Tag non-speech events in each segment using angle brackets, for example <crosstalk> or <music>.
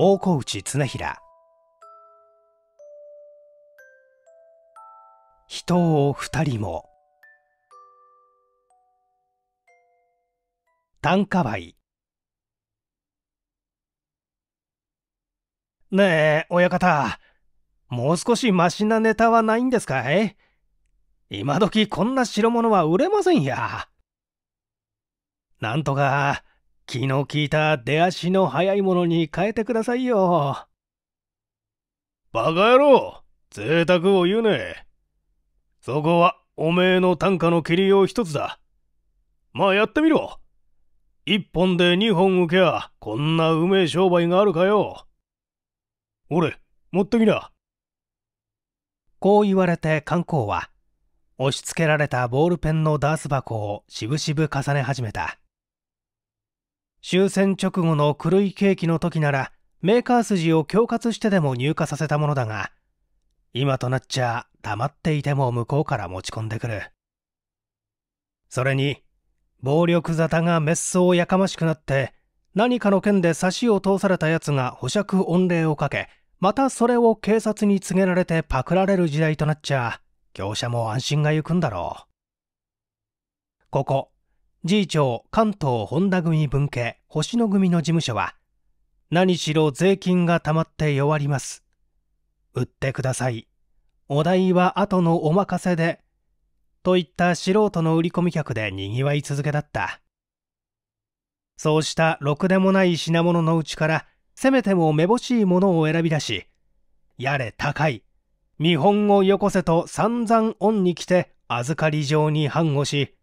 大河内常平人を二人も単価倍ねえ親方もう少しマシなネタはないんですかい今時こんな代物は売れませんやなんとか気の利いた出足の速いものに変えてくださいよ。バカ野郎贅沢を言うね。そこはおめえの単価の切りよう一つだ。まあやってみろ。一本で二本受けやこんなうめえ商売があるかよ。俺、持ってきな。こう言われて観光は、押し付けられたボールペンのダース箱をしぶしぶ重ね始めた。終戦直後の狂い景気の時ならメーカー筋を恐喝してでも入荷させたものだが今となっちゃ黙っていても向こうから持ち込んでくるそれに暴力沙汰が滅相やかましくなって何かの件で差しを通されたやつが保釈御礼をかけまたそれを警察に告げられてパクられる時代となっちゃ業者も安心がゆくんだろうここ G 長関東本田組分家星野組の事務所は何しろ税金がたまって弱ります売ってくださいお代は後のお任せでといった素人の売り込み客でにぎわい続けだったそうしたろくでもない品物のうちからせめてもめぼしいものを選び出しやれ高い見本をよこせと散々恩に来て預かり状に反をし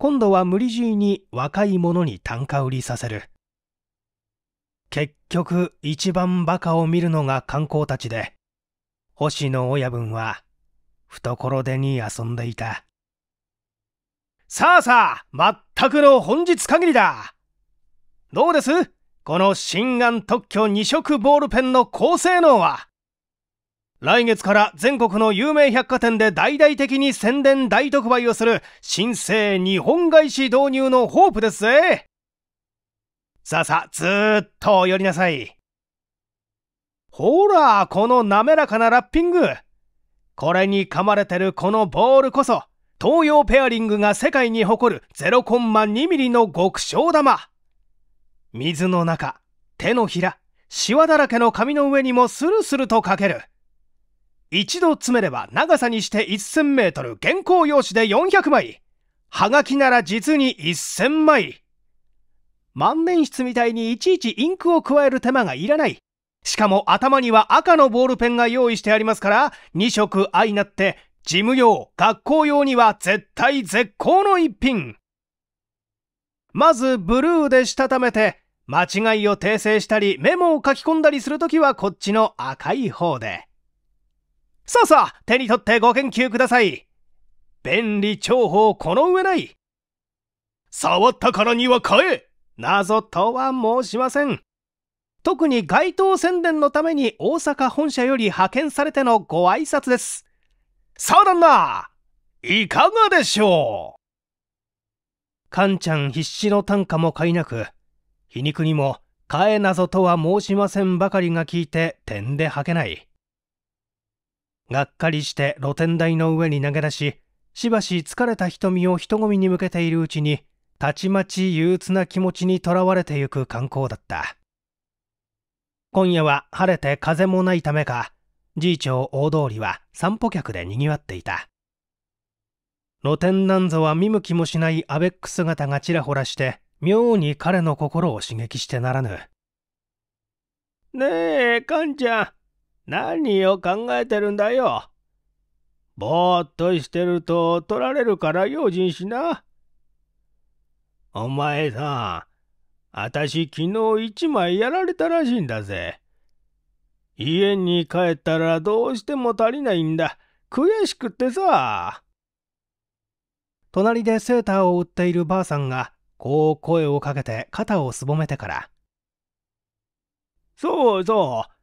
今度は無理強いに若い者に単価売りさせる結局一番バカを見るのが観光たちで星野親分は懐手に遊んでいたさあさあ全くの本日限りだどうですこの新眼特許2色ボールペンの高性能は来月から全国の有名百貨店で大々的に宣伝大特売をする新生日本返し導入のホープですぜさあさあずーっと寄りなさいほらこの滑らかなラッピングこれに噛まれてるこのボールこそ東洋ペアリングが世界に誇る0コンマ2ミリの極小玉水の中手のひらシワだらけの紙の上にもスルスルとかける一度詰めれば長さにして1000メートル、原稿用紙で400枚。はがきなら実に1000枚。万年筆みたいにいちいちインクを加える手間がいらない。しかも頭には赤のボールペンが用意してありますから、2色相なって、事務用、学校用には絶対絶好の一品。まずブルーでしたためて、間違いを訂正したりメモを書き込んだりするときはこっちの赤い方で。さあさあ、手に取ってご研究ください。便利重宝この上ない。触ったからには買え謎とは申しません。特に街頭宣伝のために大阪本社より派遣されてのご挨拶です。さあ旦那いかがでしょうカンちゃん必死の短歌も買いなく、皮肉にも、買え謎とは申しませんばかりが聞いて点で吐けない。がっかりして露天台の上に投げ出し、しばし疲れた瞳を人混みに向けているうちに、たちまち憂鬱な気持ちにとらわれてゆく観光だった。今夜は晴れて風もないためか、じいちう大通りは散歩客で賑わっていた。露天なんぞは見向きもしないアベック姿がちらほらして、妙に彼の心を刺激してならぬ。ねえ、かんちゃん、何を考えてるんだよ。ぼーっとしてると取られるから用心しな。お前さん、あたし昨日一枚やられたらしいんだぜ。家に帰ったらどうしても足りないんだ。悔しくってさ。隣でセーターを売っているばあさんが、こう声をかけて肩をすぼめてから。そうそう。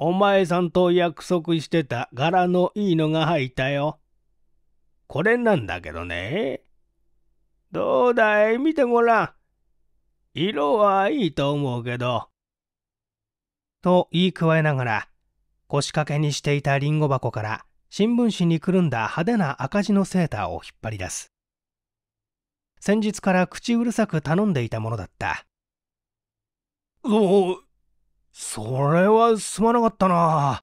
お前さんと約束してた柄のいいのが入ったよ。これなんだけどね。どうだい見てごらん。色はいいと思うけど。と言い加えながら、腰掛けにしていたリンゴ箱から新聞紙にくるんだ派手な赤字のセーターを引っ張り出す。先日から口うるさく頼んでいたものだった。お、それは。すまなかったな。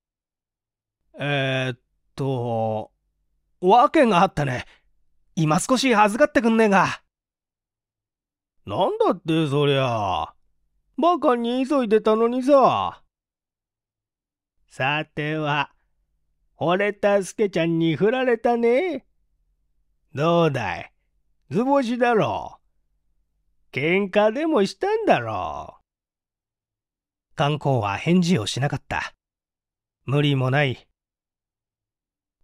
えー、っと、訳があったね。今少し預かってくんねえがなんだってそりゃ。バカに急いでたのにさ。さては、俺れたすけちゃんに振られたね。どうだい図星だろう。喧嘩でもしたんだろう観光は返事をしなかった。無理もない。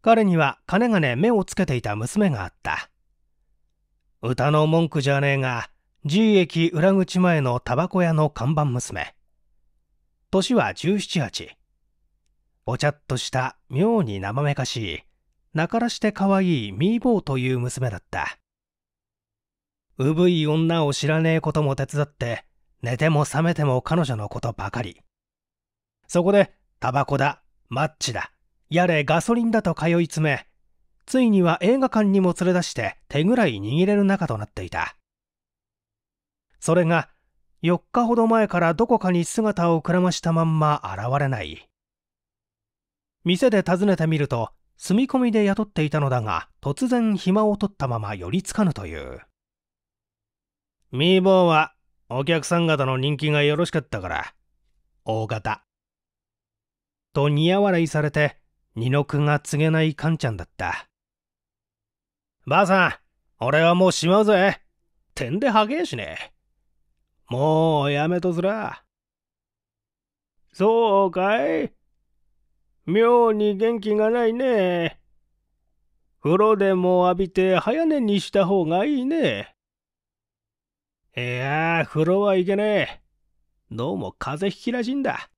彼にはかねがね目をつけていた娘があった。歌の文句じゃねえが、G 駅裏口前のタバコ屋の看板娘。年は17、8。おちゃっとした妙に生めかしい、なからして可愛いミーボーという娘だった。うぶい女を知らねえことも手伝って、寝ても覚めても彼女のことばかり。そこで、タバコだ、マッチだ、やれガソリンだと通い詰め、ついには映画館にも連れ出して手ぐらい握れる仲となっていた。それが、4日ほど前からどこかに姿をくらましたまんま現れない。店で訪ねてみると、住み込みで雇っていたのだが、突然暇を取ったまま寄りつかぬという。ミーボーはお客さん方の人気がよろしかったから、大型。と苦笑いされて、二の句が告げないカンちゃんだった。ばあさん、俺はもうしまうぜ。点ではげえしね。もうやめとずら。そうかい妙に元気がないね。風呂でも浴びて早寝にした方がいいね。いやあ、風呂はいけねえ。どうも風邪ひきらしいんだ。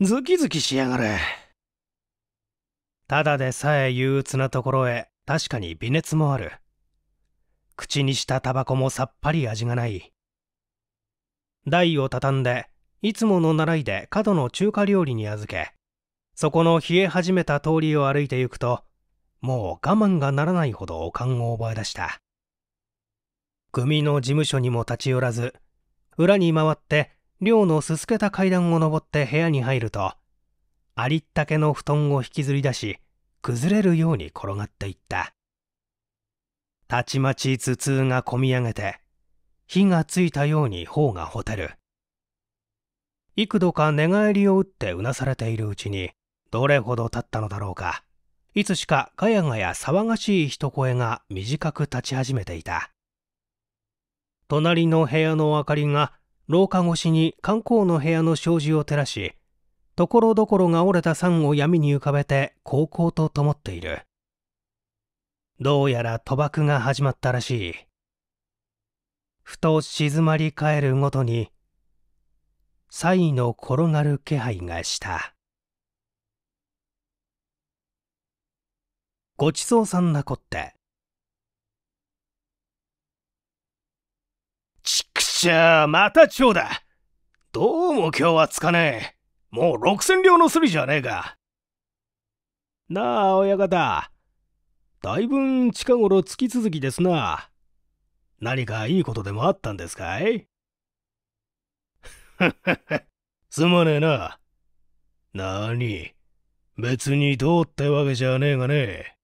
ズキズキしやがれ。ただでさえ憂鬱なところへ、確かに微熱もある。口にしたタバコもさっぱり味がない。台を畳んで、いつもの習いで角の中華料理に預け、そこの冷え始めた通りを歩いてゆくと、もう我慢がならないほどおかんを覚え出した。組の事務所にも立ち寄らず、裏に回って、寮のすすけた階段を上って部屋に入ると、ありったけの布団を引きずり出し、崩れるように転がっていった。たちまち頭痛がこみ上げて、火がついたように頬がほてる。幾度か寝返りを打ってうなされているうちに、どれほど経ったのだろうか。いつしかガヤガヤ騒がしい人声が短く立ち始めていた。隣の部屋の明かりが廊下越しに観光の部屋の障子を照らしところどころが折れた山を闇に浮かべて高校と灯っているどうやら賭博が始まったらしいふと静まり返るごとにサイの転がる気配がしたごちそうさんなこってしゃあ、また蝶だ。どうも今日はつかねえ。もう6000両のすりじゃねえか。なあ、親方。だいぶん近頃月続きですな。何かいいことでもあったんですかい <laughs> すまねえな。なに、別にどうってわけじゃねえがね。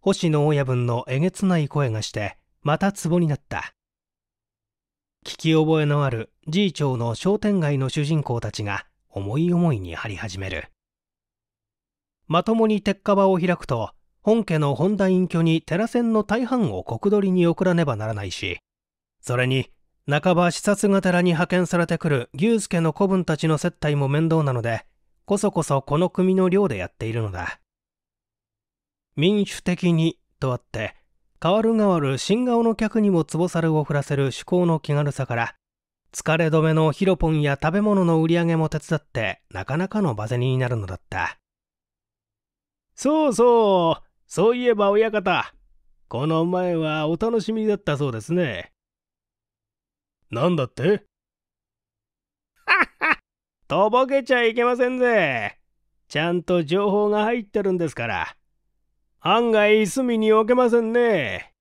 星野親分のえげつない声がして、また壺になった。聞き覚えのあるじょ町の商店街の主人公たちが思い思いに張り始めるまともに鉄火場を開くと本家の本田隠居に寺船の大半を国取りに送らねばならないしそれに半ば視察がてらに派遣されてくる牛助の子分たちの接待も面倒なのでこそこそこの組の寮でやっているのだ民主的にとあって変わる変わる新顔の客にも壺るを振らせる趣向の気軽さから疲れ止めのヒロポンや食べ物の売り上げも手伝ってなかなかのバゼになるのだったそうそうそういえば親方この前はお楽しみだったそうですねなんだってはっはとぼけちゃいけませんぜちゃんと情報が入ってるんですから案外隅に置けませんね。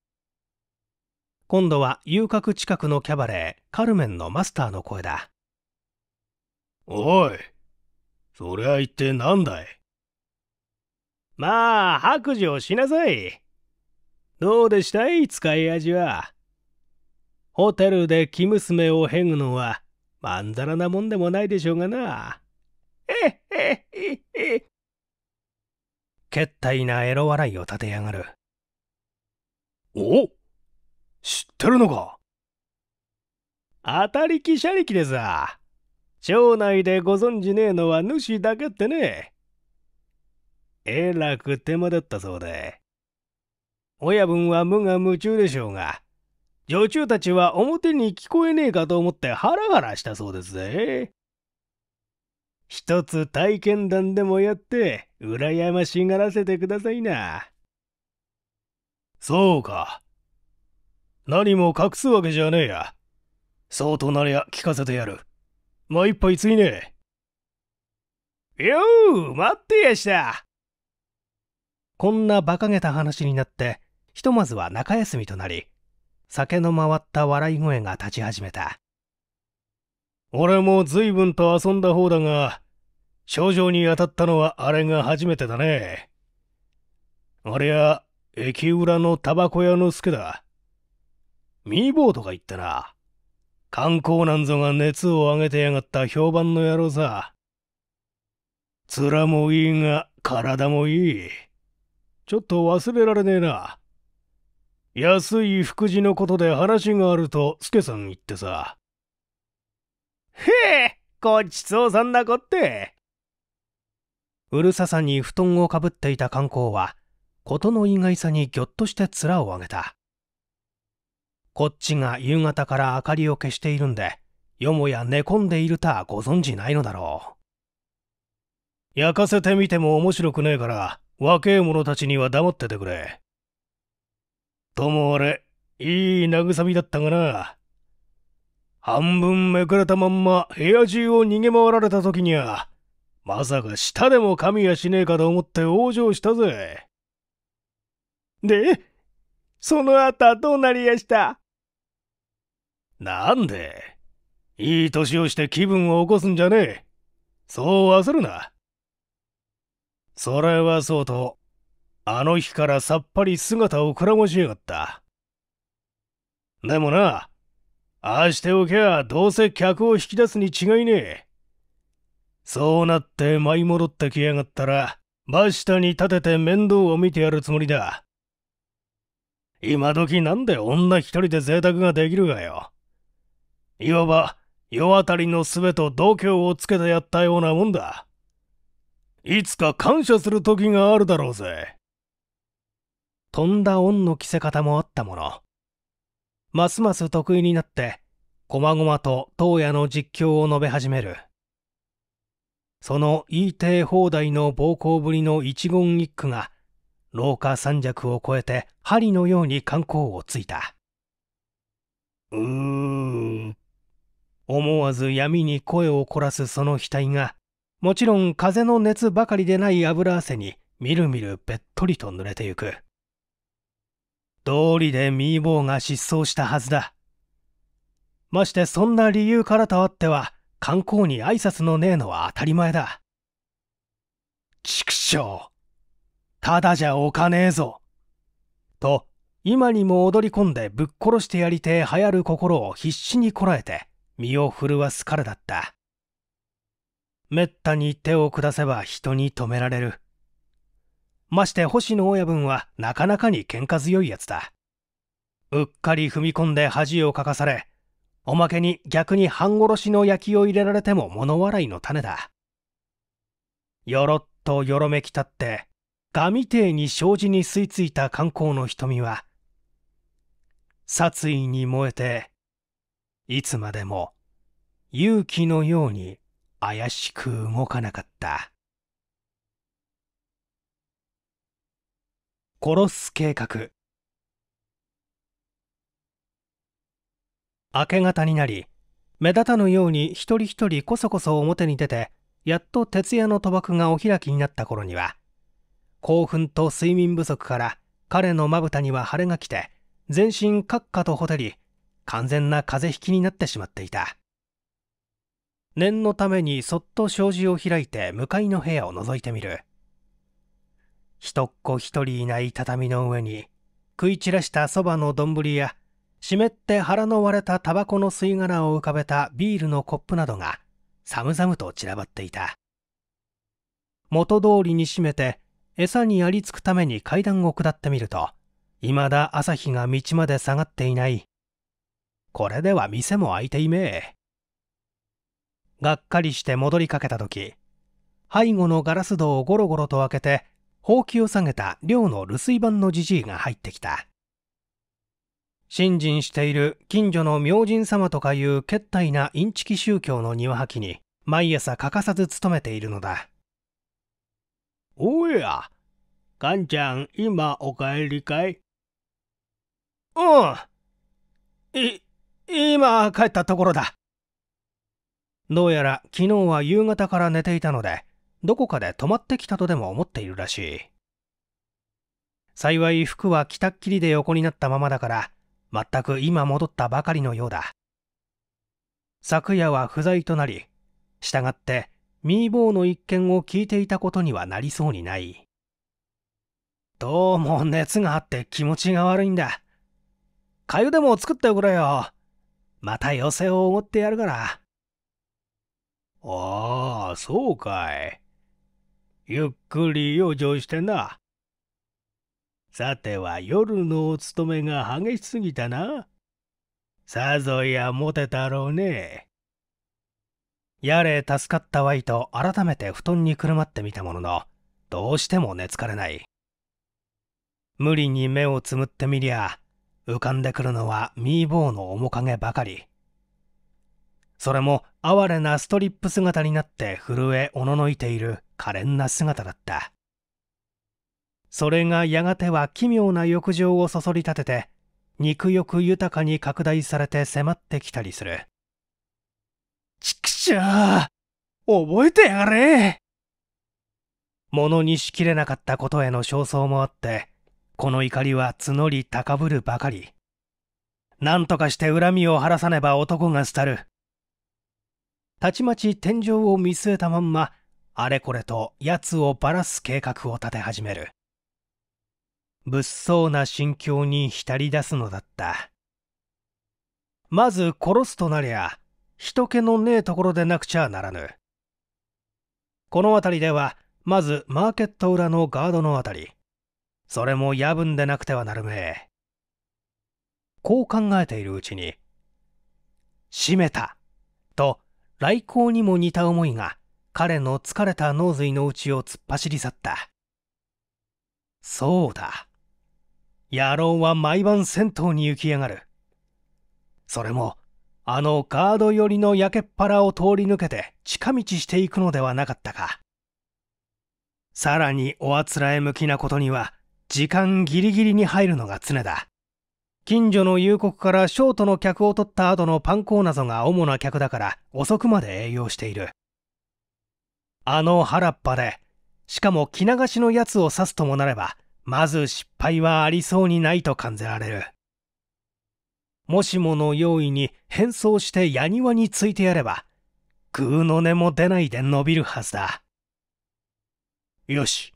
今度は遊郭近くのキャバレー、カルメンのマスターの声だ。おい、そりゃ一体何だいまあ、白状しなさい。どうでしたい使い味は。ホテルで生娘をへぐのは、まんざらなもんでもないでしょうがな。えっえっえっっ決体なエロ笑いを立てやがるお知ってるのか当たりきしゃりきでさ町内でご存じねえのは主だけってねえらく手間だったそうで親分は無我夢中でしょうが女中たちは表に聞こえねえかと思ってハラハラしたそうですぜ一つ体験談でもやって、羨ましがらせてくださいな。そうか。何も隠すわけじゃねえや。そうとなりゃ聞かせてやる。まあ、一杯ついねえ。よう、待ってやした。こんな馬鹿げた話になって、ひとまずは中休みとなり、酒の回った笑い声が立ち始めた。俺も随分と遊んだ方だが、症状に当たったのはあれが初めてだね。あは駅裏のタバコ屋の助だ。ミーボーとか言ったな。観光なんぞが熱を上げてやがった評判の野郎さ。面もいいが体もいい。ちょっと忘れられねえな。安い福祉のことで話があると助さん言ってさ。へえごちそうさんだこって。うるささに布団をかぶっていた観光は、事の意外さにぎょっとして面を上げた。こっちが夕方から明かりを消しているんで、よもや寝込んでいるとはご存じないのだろう。焼かせてみても面白くねえから、若え者たちには黙っててくれ。ともあれ、いい慰みだったがな。半分めくれたまんま部屋中を逃げ回られた時には、まさか舌でも神やしねえかと思って往生したぜ。で、その後どうなりやしたなんで、いい年をして気分を起こすんじゃねえ。そう焦るな。それはそうと、あの日からさっぱり姿をくらましやがった。でもな、ああしておきゃどうせ客を引き出すに違いねえ。そうなって舞い戻ってきやがったら、真下に立てて面倒を見てやるつもりだ。今時なんで女一人で贅沢ができるがよ。いわば、世あたりのすべと度胸をつけてやったようなもんだ。いつか感謝する時があるだろうぜ。とんだ恩の着せ方もあったもの。ますます得意になってこまごまと当夜の実況を述べ始めるその言いて放題の暴行ぶりの一言一句が廊下三尺を越えて針のように観光をついたうーん思わず闇に声を凝らすその額がもちろん風の熱ばかりでない油汗にみるみるべっとりと濡れてゆく道理でミーボーが失踪したはずだ。ましてそんな理由からとあっては、観光に挨拶のねえのは当たり前だ。畜生。ただじゃおかねえぞ。と、今にも踊り込んでぶっ殺してやりてえ流行る心を必死にこらえて、身を震わす彼だった。めったに手を下せば人に止められる。まして星野親分はなかなかに喧嘩強いやつだ。うっかり踏み込んで恥をかかされ、おまけに逆に半殺しの焼きを入れられても物笑いの種だ。よろっとよろめきたって、ガミてに障子に吸い付いた観光の瞳は、殺意に燃えて、いつまでも勇気のように怪しく動かなかった。殺す計画明け方になり目立たぬように一人一人こそこそ表に出てやっと徹夜の賭博がお開きになった頃には興奮と睡眠不足から彼のまぶたには腫れが来て全身カッカとほてり完全な風邪ひきになってしまっていた念のためにそっと障子を開いて向かいの部屋を覗いてみる人っ子一人いない畳の上に食い散らしたそばの丼や湿って腹の割れたタバコの吸い殻を浮かべたビールのコップなどが寒々と散らばっていた元通りに閉めて餌にありつくために階段を下ってみると未だ朝日が道まで下がっていないこれでは店も開いていめえがっかりして戻りかけた時背後のガラス戸をゴロゴロと開けてほうきを下げた寮の留守番のじじいが入ってきた。信心している近所の明神様とかいう決体なインチキ宗教の庭吐きに毎朝欠かさず勤めているのだ。おや、かんちゃん今お帰りかいうん。い、今帰ったところだ。どうやら昨日は夕方から寝ていたので、どこかで泊まってきたとでも思っているらしい幸い服は着たっきりで横になったままだから全く今戻ったばかりのようだ昨夜は不在となり従ってミーボーの一件を聞いていたことにはなりそうにないどうも熱があって気持ちが悪いんだかゆでも作っておくれよまた寄せをおごってやるからああそうかいゆっくり養生してな。さては夜のお勤めが激しすぎたな。さぞやモテたろうね。やれ助かったワイと改めて布団にくるまってみたものの、どうしても寝つかれない。無理に目をつむってみりゃ、浮かんでくるのはミーボーの面影ばかり。それも哀れなストリップ姿になって震えおののいている可憐な姿だったそれがやがては奇妙な欲情をそそり立てて肉欲豊かに拡大されて迫ってきたりするちくしょう覚えてやがれ物にしきれなかったことへの焦燥もあってこの怒りは募り高ぶるばかり何とかして恨みを晴らさねば男が廃るたちまち天井を見据えたまんまあれこれと奴をばらす計画を立て始める物騒な心境に浸り出すのだったまず殺すとなりゃ人気のねえところでなくちゃならぬこの辺りではまずマーケット裏のガードの辺りそれも夜分でなくてはなるめえこう考えているうちに「閉めた」と来航にも似た思いが彼の疲れた脳髄の内を突っ走り去った。そうだ。野郎は毎晩銭湯に行きやがる。それも、あのガード寄りの焼けっ腹を通り抜けて近道していくのではなかったか。さらにおあつらえ向きなことには、時間ギリギリに入るのが常だ。近所の夕刻からショートの客を取った後のパンコーナゾが主な客だから遅くまで営業している。あの原っぱで、しかも着流しのやつを刺すともなれば、まず失敗はありそうにないと感じられる。もしもの用意に変装して矢庭についてやれば、うの根も出ないで伸びるはずだ。よし。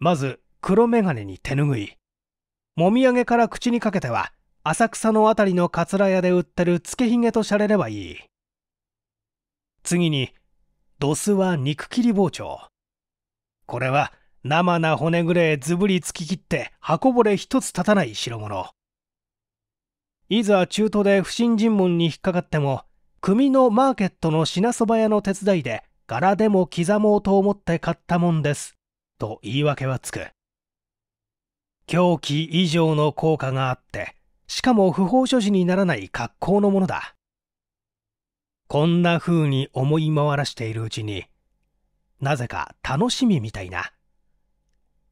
まず、黒眼鏡に手ぬぐい。もみあげから口にかけては、浅草の辺りのかつら屋で売ってるつけひげとしゃれればいい。次に、ドスは肉切り包丁。これは生な骨ぐれずぶり突き切って刃こぼれ一つ立たない代物。いざ中途で不審尋問に引っかかっても、組のマーケットの品そば屋の手伝いで柄でも刻もうと思って買ったもんです。と言い訳はつく。狂気以上の効果があって、しかも不法所持にならない格好のものだ。こんな風に思い回らしているうちに、なぜか楽しみみたいな、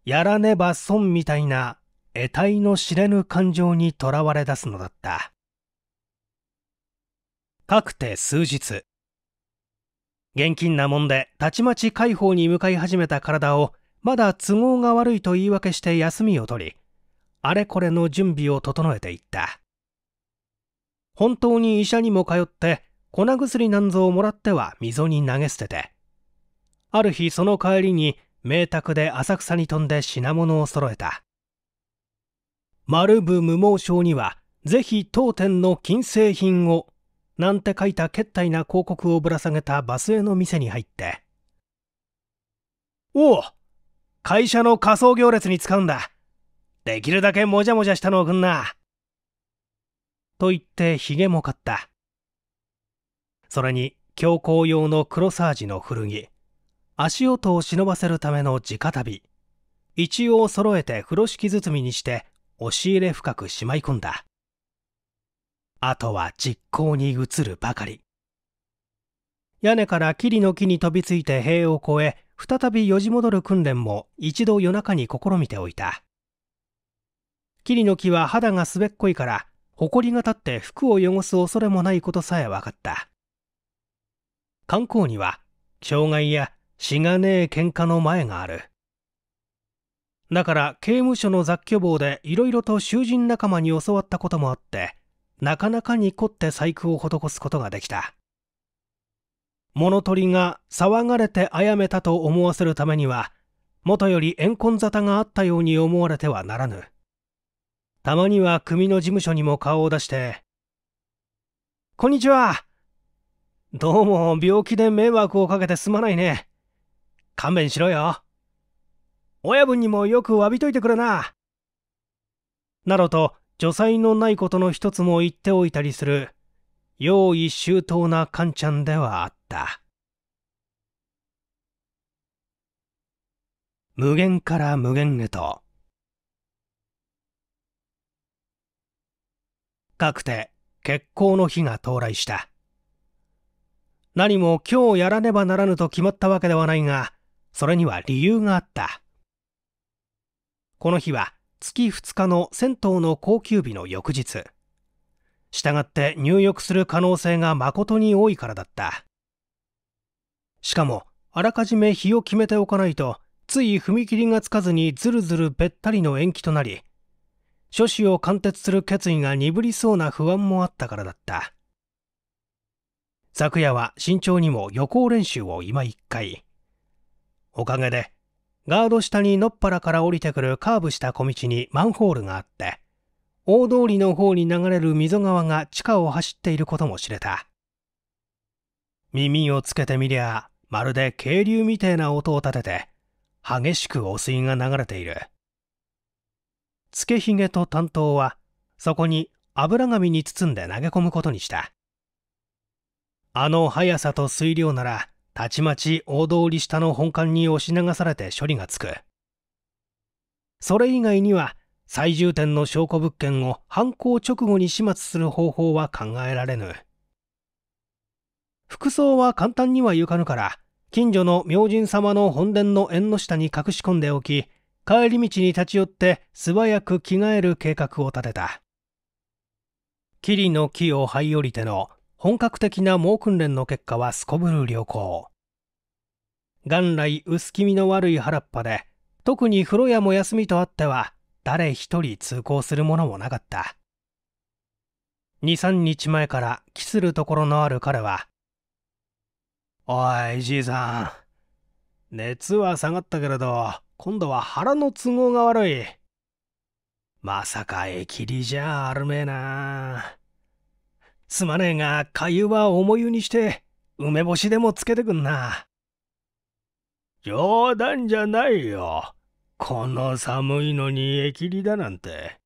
やらねば損みたいな得体の知れぬ感情にとらわれ出すのだった。かくて数日。現金なもんで、たちまち解放に向かい始めた体を、まだ都合が悪いと言い訳して休みを取り、あれこれの準備を整えていった。本当に医者にも通って、粉薬なんぞをもらっては溝に投げ捨ててある日その帰りに名宅で浅草に飛んで品物を揃えた丸部無毛症にはぜひ当店の金製品をなんて書いた決体な広告をぶら下げたバスへの店に入っておお会社の仮装行列に使うんだできるだけもじゃもじゃしたのをくんなと言ってヒゲも買ったそれに教皇用の黒サージの古着足音を忍ばせるための直旅一応揃えて風呂敷包みにして押し入れ深くしまい込んだあとは実行に移るばかり屋根から桐の木に飛びついて塀を越え再びよじ戻る訓練も一度夜中に試みておいた桐の木は肌がすべっこいから埃が立って服を汚す恐れもないことさえ分かった観光には障害やしがねえ喧嘩の前があるだから刑務所の雑居房でいろいろと囚人仲間に教わったこともあってなかなかに凝って細工を施すことができた物取りが騒がれてあやめたと思わせるためにはもとより怨恨沙汰があったように思われてはならぬたまには組の事務所にも顔を出して「こんにちはどうも病気で迷惑をかけてすまないね。勘弁しろよ。親分にもよく詫びといてくれな。などと、助才のないことの一つも言っておいたりする、用意周到なカンちゃんではあった。無限から無限へと。かくて、決行の日が到来した。何も今日やらねばならぬと決まったわけではないが、それには理由があった。この日は月2日の銭湯の高級日の翌日。従って入浴する可能性が誠に多いからだった。しかも、あらかじめ日を決めておかないと、つい踏切がつかずにずるずるべったりの延期となり、諸子を貫徹する決意が鈍りそうな不安もあったからだった。昨夜は慎重にも予行練習を今1回。おかげで、ガード下にのっぱらから降りてくるカーブした小道にマンホールがあって、大通りの方に流れる溝川が地下を走っていることも知れた。耳をつけてみりゃ、まるで渓流みてえな音を立てて、激しく汚水が流れている。つけひげと担当は、そこに油紙に包んで投げ込むことにした。あの速さと水量なら、たちまち大通り下の本館に押し流されて処理がつく。それ以外には、最重点の証拠物件を犯行直後に始末する方法は考えられぬ。服装は簡単には行かぬから、近所の明神様の本殿の縁の下に隠し込んでおき、帰り道に立ち寄って素早く着替える計画を立てた。霧の木を這い降りての本格的な猛訓練の結果はすこぶる良好元来薄気味の悪い原っぱで特に風呂屋も休みとあっては誰一人通行するものもなかった23日前から帰するところのある彼は「おいじいさん熱は下がったけれど今度は腹の都合が悪いまさか駅りじゃあるめえな」すまねえが、かゆは重湯にして、梅干しでもつけてくんな。冗談じゃないよ。この寒いのにきりだなんて。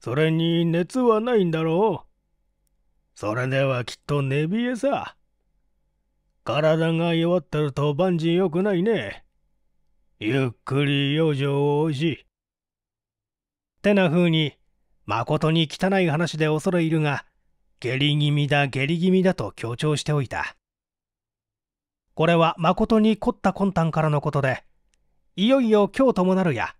それに熱はないんだろうそれではきっと寝冷えさ。体が弱ってると万事良くないね。ゆっくり養生をし。ってな風に誠に汚い話で恐れ入るが、下痢気味だ下痢気味だと強調しておいた。これは誠に凝った魂胆からのことで、いよいよ今日ともなるや、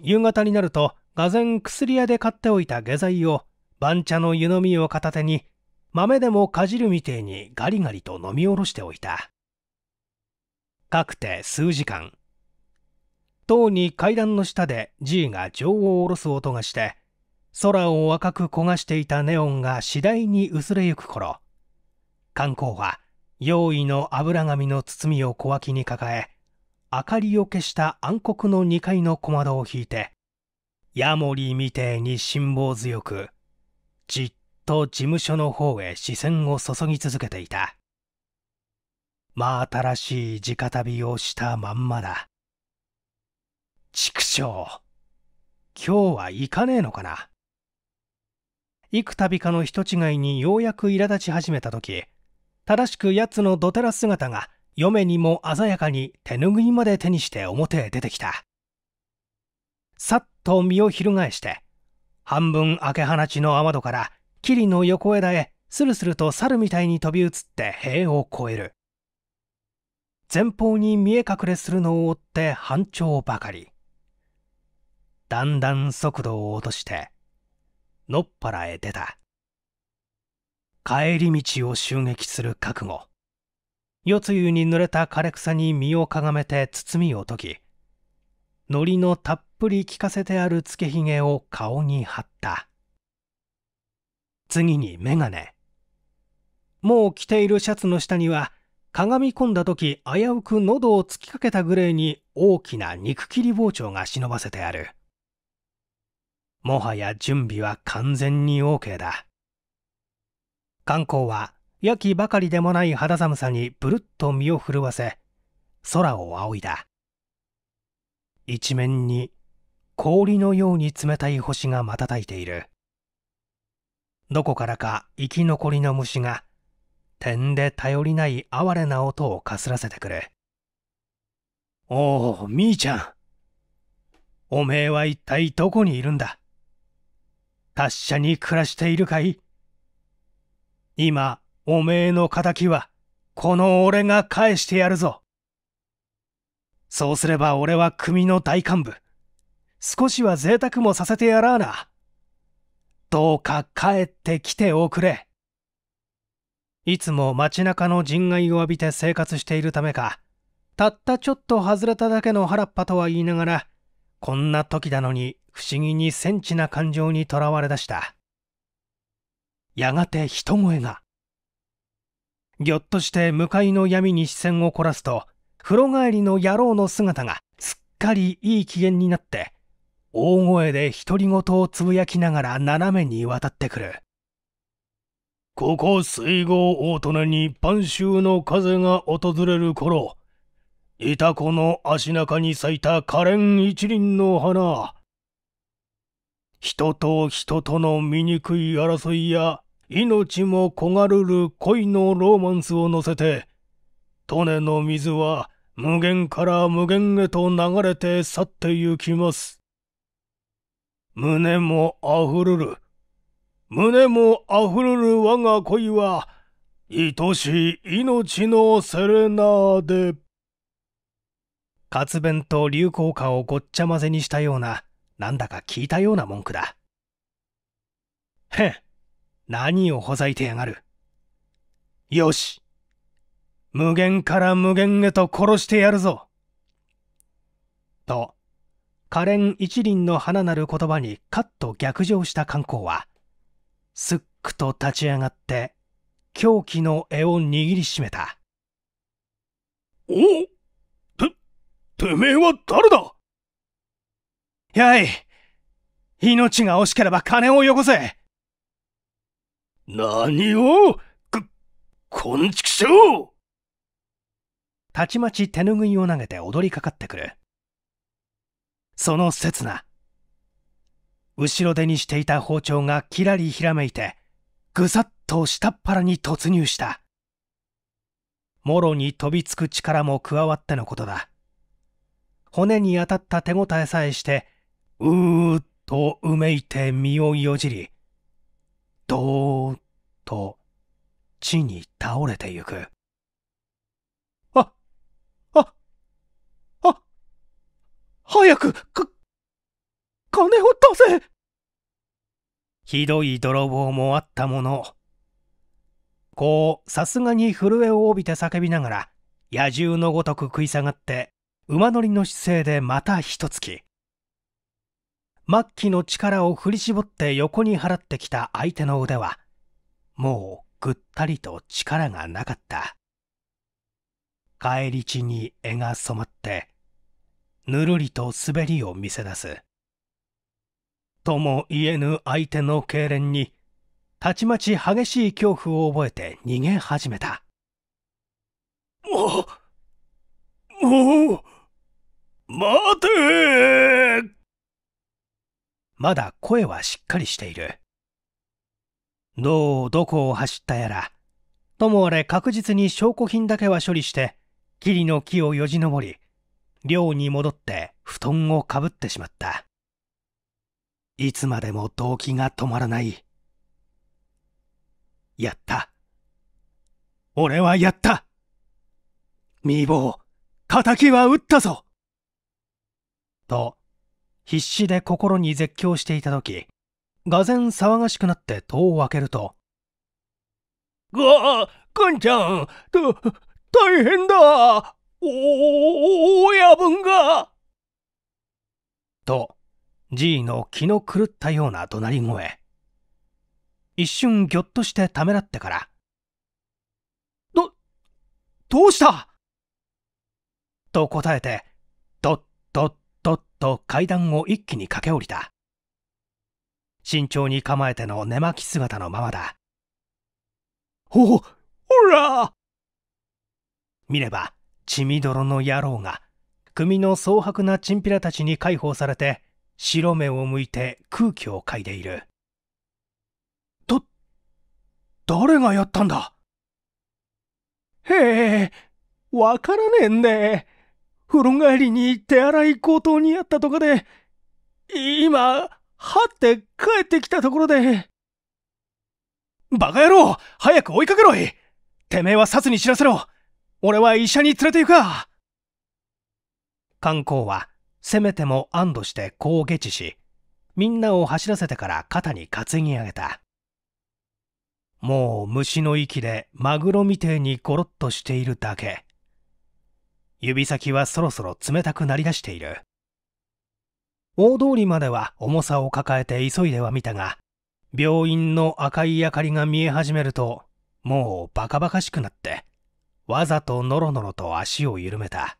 夕方になると、がぜん薬屋で買っておいた下剤を、番茶の湯飲みを片手に、豆でもかじるみてえにガリガリと飲み下ろしておいた。かくて数時間。とうに階段の下で G が情を下ろす音がして、空を赤く焦がしていたネオンが次第に薄れゆく頃観光は用意の油紙の包みを小脇に抱え明かりを消した暗黒の2階の小窓を引いてヤモリみてえに辛抱強くじっと事務所の方へ視線を注ぎ続けていた真新しい直旅をしたまんまだ畜生今日は行かねえのかな幾度かの人違いにようやく苛立ち始めた時正しく奴のどてら姿が嫁にも鮮やかに手ぬぐいまで手にして表へ出てきたさっと身を翻して半分開け放ちの雨戸から霧の横枝へスルスルと猿みたいに飛び移って塀を越える前方に見え隠れするのを追って半丁ばかりだんだん速度を落としてのっらへ出た帰り道を襲撃する覚悟夜露に濡れた枯れ草に身をかがめて包みを解きのりのたっぷり効かせてあるつけひげを顔に貼った次に眼鏡もう着ているシャツの下にはかがみ込んだ時危うく喉を突きかけたグレーに大きな肉切り包丁が忍ばせてあるもはや準備は完全に OK だ。観光は、やきばかりでもない肌寒さにぶるっと身を震わせ、空を仰いだ。一面に氷のように冷たい星が瞬いている。どこからか生き残りの虫が、点で頼りない哀れな音をかすらせてくる。おお、みーちゃん。おめえは一体どこにいるんだ達者に暮らしているかい今、おめえの仇は、この俺が返してやるぞ。そうすれば俺は組の大幹部。少しは贅沢もさせてやらあな。どうか帰ってきておくれ。いつも街中の人外を浴びて生活しているためか、たったちょっと外れただけの原っぱとは言いながら、こんな時なのに不思議にセンチな感情にとらわれだしたやがて人声がぎょっとして向かいの闇に視線を凝らすと風呂帰りの野郎の姿がすっかりいい機嫌になって大声で独り言をつぶやきながら斜めに渡ってくるここ水郷大人に晩秋の風が訪れる頃いたコの足中に咲いた可憐一輪の花人と人との醜い争いや命も焦がるる恋のロマンスを乗せて利根の水は無限から無限へと流れて去ってゆきます胸も溢れるる胸も溢れるる我が恋は愛しい命のセレナーデ活弁と流行歌をごっちゃ混ぜにしたようななんだか聞いたような文句だ。へん、何をほざいてやがる。よし、無限から無限へと殺してやるぞ。と、可憐一輪の花なる言葉にカッと逆上した観光は、すっくと立ち上がって、狂気の柄を握りしめた。おて、てめえは誰だやい命が惜しければ金をよこせ何をく、こんちくしょうたちまち手ぬぐいを投げて踊りかかってくる。その刹那、後ろ手にしていた包丁がきらりひらめいて、ぐさっと下っ腹に突入した。もろに飛びつく力も加わってのことだ。骨に当たった手応えさえして、うーっとうめいて身をよじり、どーっと地に倒れてゆく。あ、あ、あ、早く、か、金を出せひどい泥棒もあったもの。こう、さすがに震えを帯びて叫びながら、野獣のごとく食い下がって、馬乗りの姿勢でまた一月。き。末期の力を振り絞って横に払ってきた相手の腕は、もうぐったりと力がなかった。帰り地に絵が染まって、ぬるりと滑りを見せ出す。とも言えぬ相手の痙攣に、たちまち激しい恐怖を覚えて逃げ始めた。もう、もう、待てまだ声はしっかりしている。どうどこを走ったやら、ともあれ確実に証拠品だけは処理して、霧の木をよじ登り、寮に戻って布団をかぶってしまった。いつまでも動機が止まらない。やった。俺はやった。未亡、仇は撃ったぞ。と、必死で心に絶叫していた時がぜん騒がしくなって戸を開けると「が、かんちゃんた大変だお親分が!」と G の気の狂ったような怒鳴り声一瞬ぎょっとしてためらってから「どどうした?」と答えてと階段を一気に駆け下りた慎重に構えての寝巻き姿のままだおほら見れば血みどろの野郎が組の蒼白なチンピラたちに解放されて白目を向いて空気を嗅いでいると誰がやったんだへえわからねえんで風呂帰りに手洗い口頭にあったとかで、今、はって帰ってきたところで。バカ野郎早く追いかけろいてめえはツに知らせろ俺は医者に連れて行くか観光は、せめても安堵して攻撃し、みんなを走らせてから肩に担ぎ上げた。もう虫の息でマグロみてえにゴロッとしているだけ。指先はそろそろ冷たくなりだしている。大通りまでは重さを抱えて急いでは見たが、病院の赤い明かりが見え始めると、もうバカバカしくなって、わざとノロノロと足を緩めた。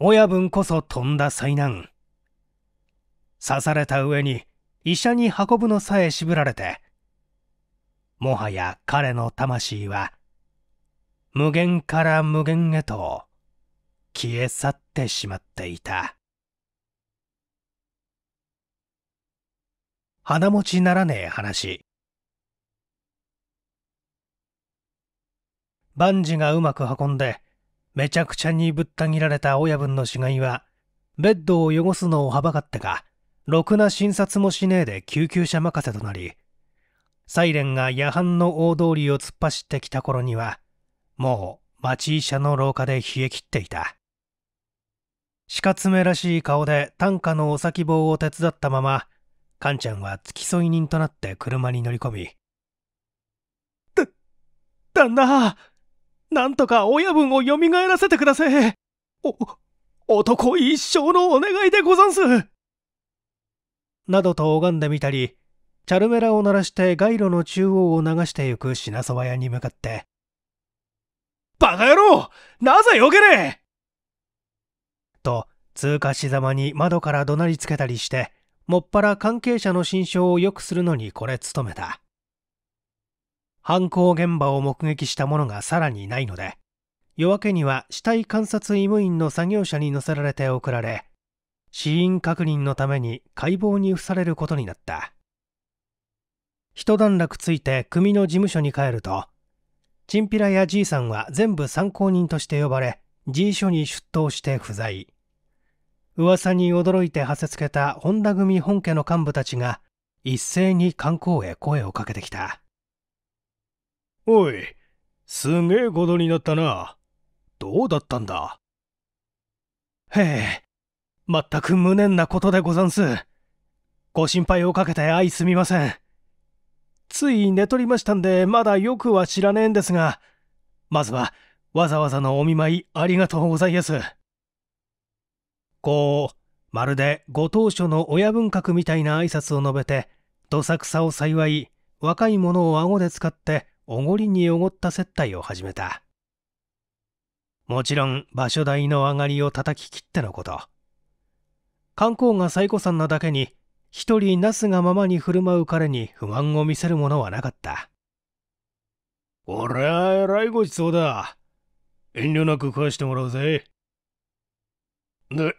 親分こそ飛んだ災難。刺された上に医者に運ぶのさえ渋られて、もはや彼の魂は無限から無限へと消え去ってしまっていた花持ちならねえ話万事がうまく運んでめちゃくちゃにぶった切られた親分の死骸はベッドを汚すのをはばかってかろくな診察もしねえで救急車任せとなりサイレンが夜半の大通りを突っ走ってきた頃にはもう町医者の廊下で冷え切っていた鹿爪らしい顔で短歌のお先棒を手伝ったままカンちゃんは付き添い人となって車に乗り込み「だ旦那なんとか親分をよみがえらせてくださいお男一生のお願いでござんす!」などと拝んでみたりチャルメラを鳴らして街路の中央を流してゆく品そば屋に向かってバカ野郎なぜ避けねえと、通過しざまに窓から怒鳴りつけたりして、もっぱら関係者の心象を良くするのにこれ務めた。犯行現場を目撃した者がさらにないので、夜明けには死体観察医務員の作業者に乗せられて送られ、死因確認のために解剖に付されることになった。一段落ついて組の事務所に帰ると、チンピラやいさんは全部参考人として呼ばれ、辞署に出頭して不在。噂に驚いてはせつけた本田組本家の幹部たちが、一斉に観光へ声をかけてきた。おい、すげえことになったな。どうだったんだへえ、まったく無念なことでござんす。ご心配をかけて相すみません。つい寝取りましたんで、まだよくは知らねえんですが、まずは、わざわざのお見舞いありがとうございます。こう、まるでご当初の親分格みたいな挨拶を述べて、どさくさを幸い、若い者を顎で使って、おごりにおごった接待を始めた。もちろん、場所代の上がりを叩き切ってのこと。観光が最古さんなだけに、一人なすがままに振る舞う彼に不満を見せるものはなかった。俺はえらいごちそうだ。遠慮なく食わしてもらうぜ。で、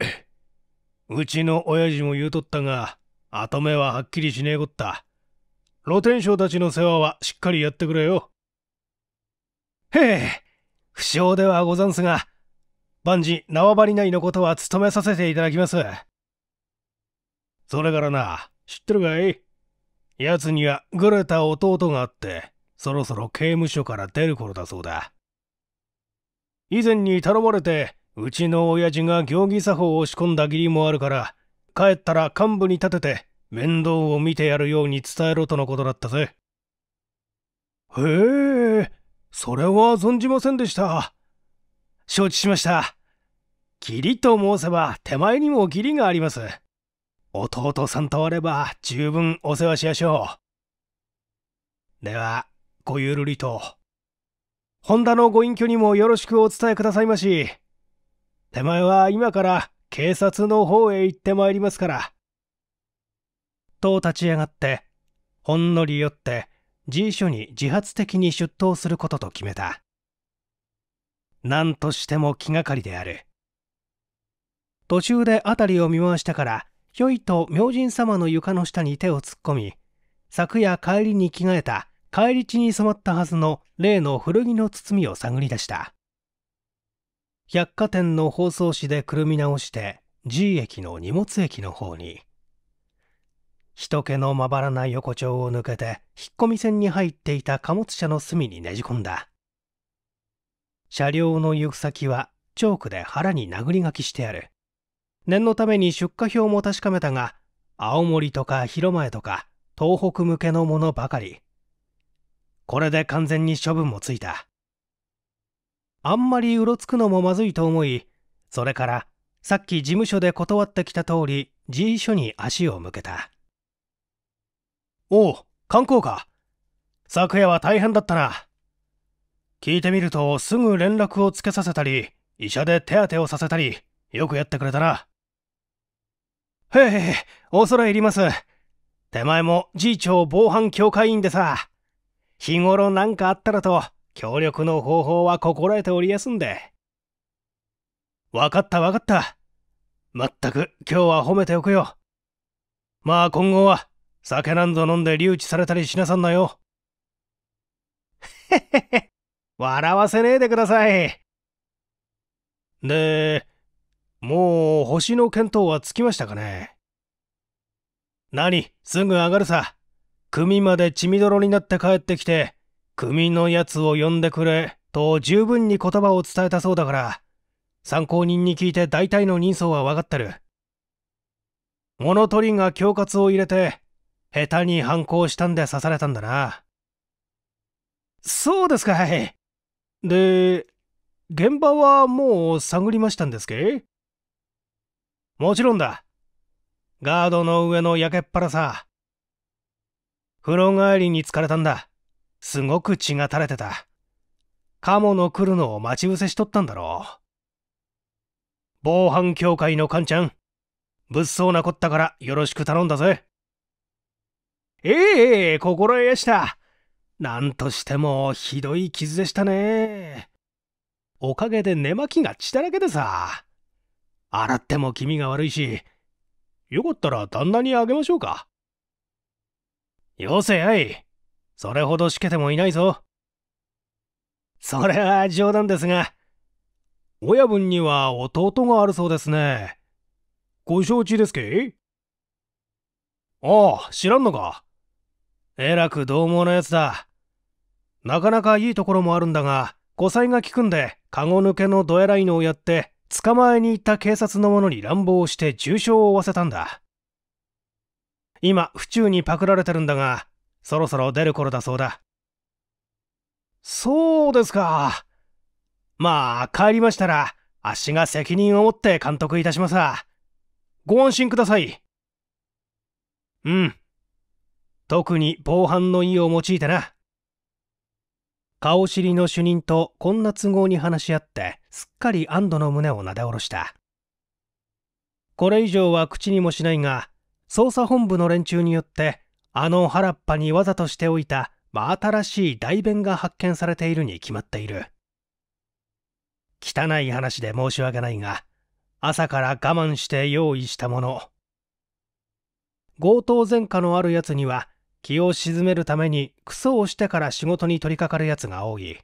うちの親父も言うとったが、後目ははっきりしねえこった。露天商たちの世話はしっかりやってくれよ。へえ、不詳ではござんすが、万事縄張り内のことは務めさせていただきます。それからな、知ってるかい奴にはグレた弟があって、そろそろ刑務所から出る頃だそうだ。以前に頼まれて、うちの親父が行儀作法を仕込んだ義理もあるから、帰ったら幹部に立てて、面倒を見てやるように伝えろとのことだったぜ。へえ、それは存じませんでした。承知しました。義理と申せば手前にも義理があります。弟さんとおれば十分お世話しやしょう。では、ごゆるりと。本田のご隠居にもよろしくお伝えくださいまし。手前は今から警察の方へ行ってまいりますから。と立ち上がって、ほんのり酔って、辞書に自発的に出頭することと決めた。何としても気がかりである。途中で辺りを見回したから、ひょいと明神様の床の下に手を突っ込み、昨夜帰りに着替えた帰り地に染まったはずの例の古着の包みを探り出した。百貨店の包装紙でくるみ直して G 駅の荷物駅の方に。人気のまばらな横丁を抜けて引っ込み線に入っていた貨物車の隅にねじ込んだ。車両の行く先はチョークで腹に殴り書きしてある。念のために出荷表も確かめたが青森とか広前とか東北向けのものばかりこれで完全に処分もついたあんまりうろつくのもまずいと思いそれからさっき事務所で断ってきた通り G 所に足を向けたおお観光か昨夜は大変だったな聞いてみるとすぐ連絡をつけさせたり医者で手当てをさせたりよくやってくれたなへえ、お空いります。手前も次長防犯協会員でさ、日頃何かあったらと、協力の方法は心得ておりやすんで。わかったわかった。まったく今日は褒めておくよ。まあ今後は酒なんぞ飲んで留置されたりしなさんなよ。へへへ、笑わせねえでください。で、もう星の見当はつきましたかね何すぐ上がるさ。組まで血みどろになって帰ってきて、組のやつを呼んでくれ、と十分に言葉を伝えたそうだから、参考人に聞いて大体の人相は分かってる。物取りが恐喝を入れて、下手に反抗したんで刺されたんだな。そうですかい。で、現場はもう探りましたんですけもちろんだ。ガードの上の焼けっ腹さ。風呂帰りに疲れたんだ。すごく血が垂れてた。カモの来るのを待ち伏せしとったんだろう。防犯協会のカンちゃん、物騒なこったからよろしく頼んだぜ。ええー、心得やした。なんとしてもひどい傷でしたね。おかげで寝巻きが血だらけでさ。洗っても気味が悪いし、よかったら旦那にあげましょうか。よせやい。それほどしけてもいないぞ。それは冗談ですが、親分には弟があるそうですね。ご承知ですけああ、知らんのか。えらく獰猛なやつだ。なかなかいいところもあるんだが、誤災が効くんで、カゴ抜けのどやらいのをやって、捕まえに行った警察の者に乱暴して重傷を負わせたんだ。今、府中にパクられてるんだが、そろそろ出る頃だそうだ。そうですか。まあ、帰りましたら、あっしが責任を持って監督いたしますわ。ご安心ください。うん。特に防犯の意を用いてな。顔知りの主任とこんな都合に話し合って、すっかり安堵の胸をなで下ろした。これ以上は口にもしないが、捜査本部の連中によって、あの原っぱにわざとしておいた真、新しい代弁が発見されているに決まっている。汚い話で申し訳ないが、朝から我慢して用意したもの。強盗前科のある奴には、気を鎮めるためにクソをしてから仕事に取り掛かる奴が多い。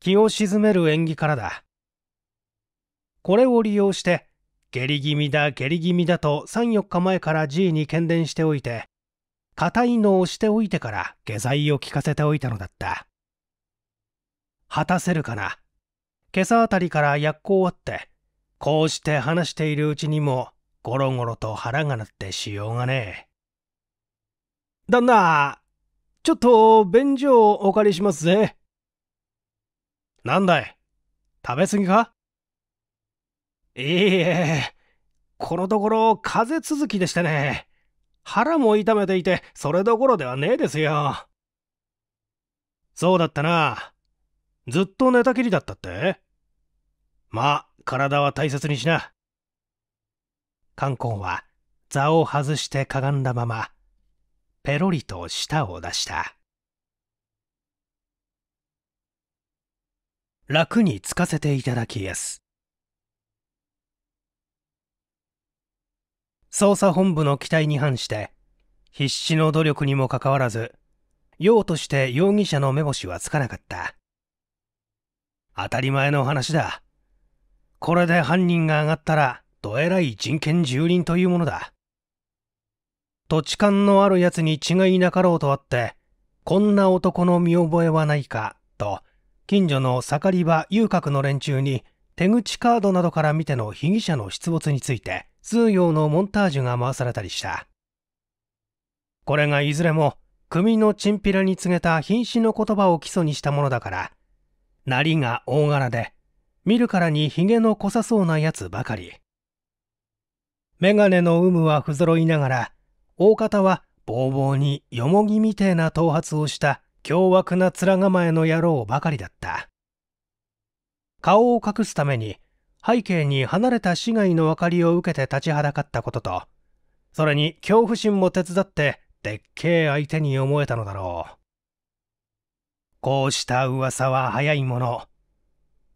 気を沈める演技からだ。これを利用して、下痢気味だ下痢気味だと3、4日前から G に喧伝しておいて、硬いのをしておいてから下剤を効かせておいたのだった。果たせるかな今朝あたりから薬効あって、こうして話しているうちにも、ゴロゴロと腹が鳴ってしようがねえ。旦那、ちょっと便所をお借りしますぜ。なんだい食べ過ぎかいいえ、このところ風邪続きでしてね。腹も痛めていて、それどころではねえですよ。そうだったな。ずっと寝たきりだったってまあ、体は大切にしな。カンコンは、座を外してかがんだまま、ペロリと舌を出した。楽につかせていただきやす。捜査本部の期待に反して、必死の努力にもかかわらず、用として容疑者の目星はつかなかった。当たり前の話だ。これで犯人が上がったら、どえらい人権蹂躙というものだ。土地勘のある奴に違いなかろうとあって、こんな男の見覚えはないか、と、近所の盛り場遊郭の連中に手口カードなどから見ての被疑者の出没について数行のモンタージュが回されたりしたこれがいずれも組のチンピラに告げた瀕死の言葉を基礎にしたものだからなりが大柄で見るからにひげの濃さそうなやつばかり眼鏡の有無は不揃いながら大方はぼうぼうによもぎみてえな頭髪をした凶悪な面構えの野郎ばかりだった顔を隠すために背景に離れた市街の明かりを受けて立ちはだかったこととそれに恐怖心も手伝ってでっけえ相手に思えたのだろうこうした噂は早いもの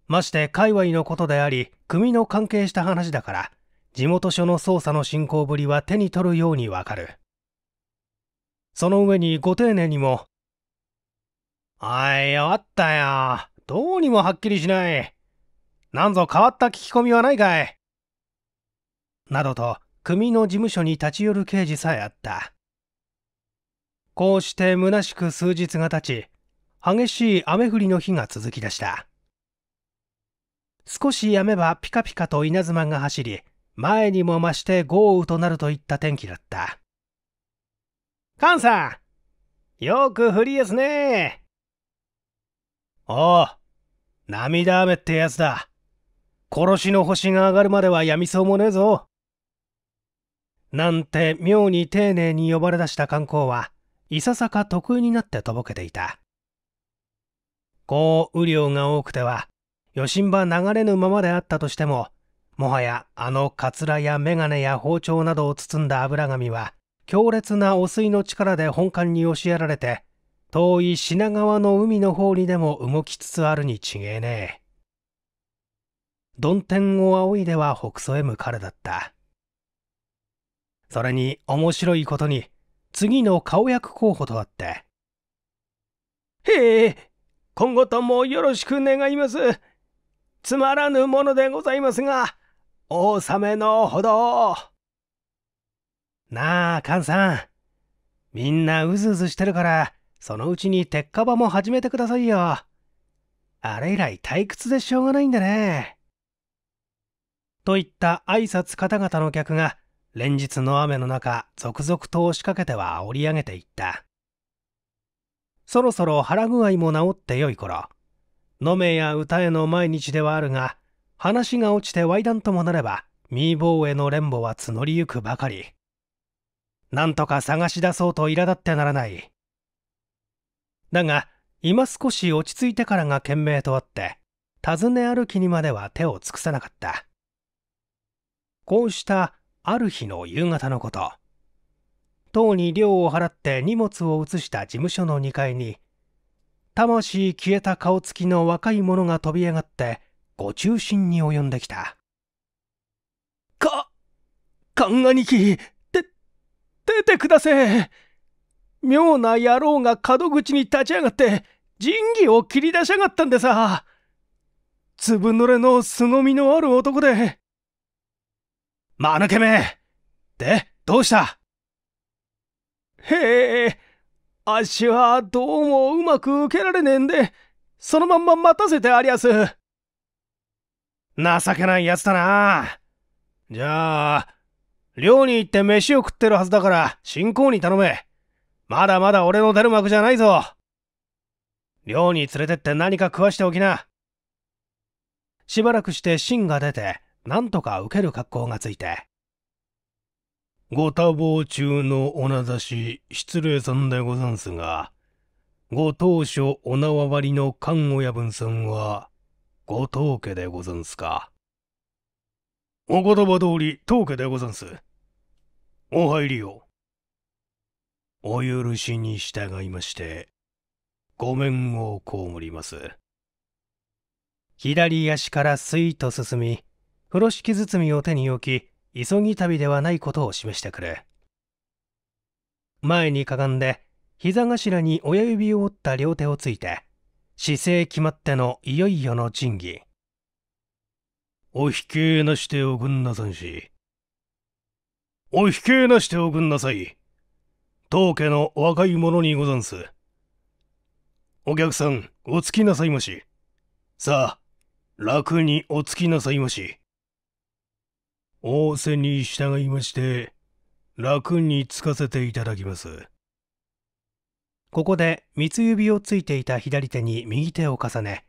まして界隈のことであり組の関係した話だから地元署の捜査の進行ぶりは手に取るようにわかるその上にご丁寧にもはい、あったよ。どうにもはっきりしない。なんぞ変わった聞き込みはないかい。などと、組の事務所に立ち寄る刑事さえあった。こうして虚しく数日が経ち、激しい雨降りの日が続き出した。少しやめばピカピカと稲妻が走り、前にも増して豪雨となるといった天気だった。カンさん、よく降りやすね。おう、涙雨ってやつだ。殺しの星が上がるまではやみそうもねえぞ。なんて妙に丁寧に呼ばれ出した観光はいささか得意になってとぼけていた。こう雨量が多くては、余震場流れぬままであったとしても、もはやあのカツラやメガネや包丁などを包んだ油紙は、強烈な汚水の力で本館に押しやられて、遠い品川の海の方にでも動きつつあるに違えねえ。曇天を仰いでは北曽へ向かれだった。それに面白いことに、次の顔役候補とあって。へえ、今後ともよろしく願います。つまらぬものでございますが、王様のほど。なあ、ンさん。みんなうずうずしてるから、そのうちに鉄火場も始めてくださいよ。あれ以来退屈でしょうがないんでね。といった挨拶方々の客が連日の雨の中続々と押しかけては織り上げていったそろそろ腹具合も治ってよい頃飲めや歌への毎日ではあるが話が落ちてワイダンともなればミーボーへの連母は募りゆくばかりなんとか探し出そうと苛立ってならないだが今少し落ち着いてからが賢明とあって尋ね歩きにまでは手を尽くさなかったこうしたある日の夕方のこと塔に寮を払って荷物を移した事務所の2階に魂消えた顔つきの若い者が飛び上がってご中心に及んできたかンがにきで出てくだせ妙な野郎が角口に立ち上がって仁義を切り出しやがったんでさ粒濡れの凄みのある男で間抜けめでどうしたへえあっしはどうもうまく受けられねえんでそのまんま待たせてありやす情けない奴だなじゃあ寮に行って飯を食ってるはずだから進行に頼めまだまだ俺の出る幕じゃないぞ。寮に連れてって何か食わしておきな。しばらくして芯が出て、なんとか受ける格好がついて。ご多忙中のお名指し、失礼さんでござんすが、ご当初お縄張りの看護親分さんは、ご当家でござんすか。お言葉通り、当家でござんす。お入りを。お許しに従いまして、ごんを被ります。左足からすいと進み、風呂敷包みを手に置き、急ぎ旅ではないことを示してくれ。前にかがんで、膝頭に親指を折った両手をついて、姿勢決まってのいよいよの賃金。お引けなしておくんなさんし。お引けなしておくんなさい。当家の若い者にござんす。お客さん、おつきなさいまし。さあ、楽におつきなさいまし。仰せに従いまして、楽につかせていただきます。ここで、三つ指をついていた左手に右手を重ね、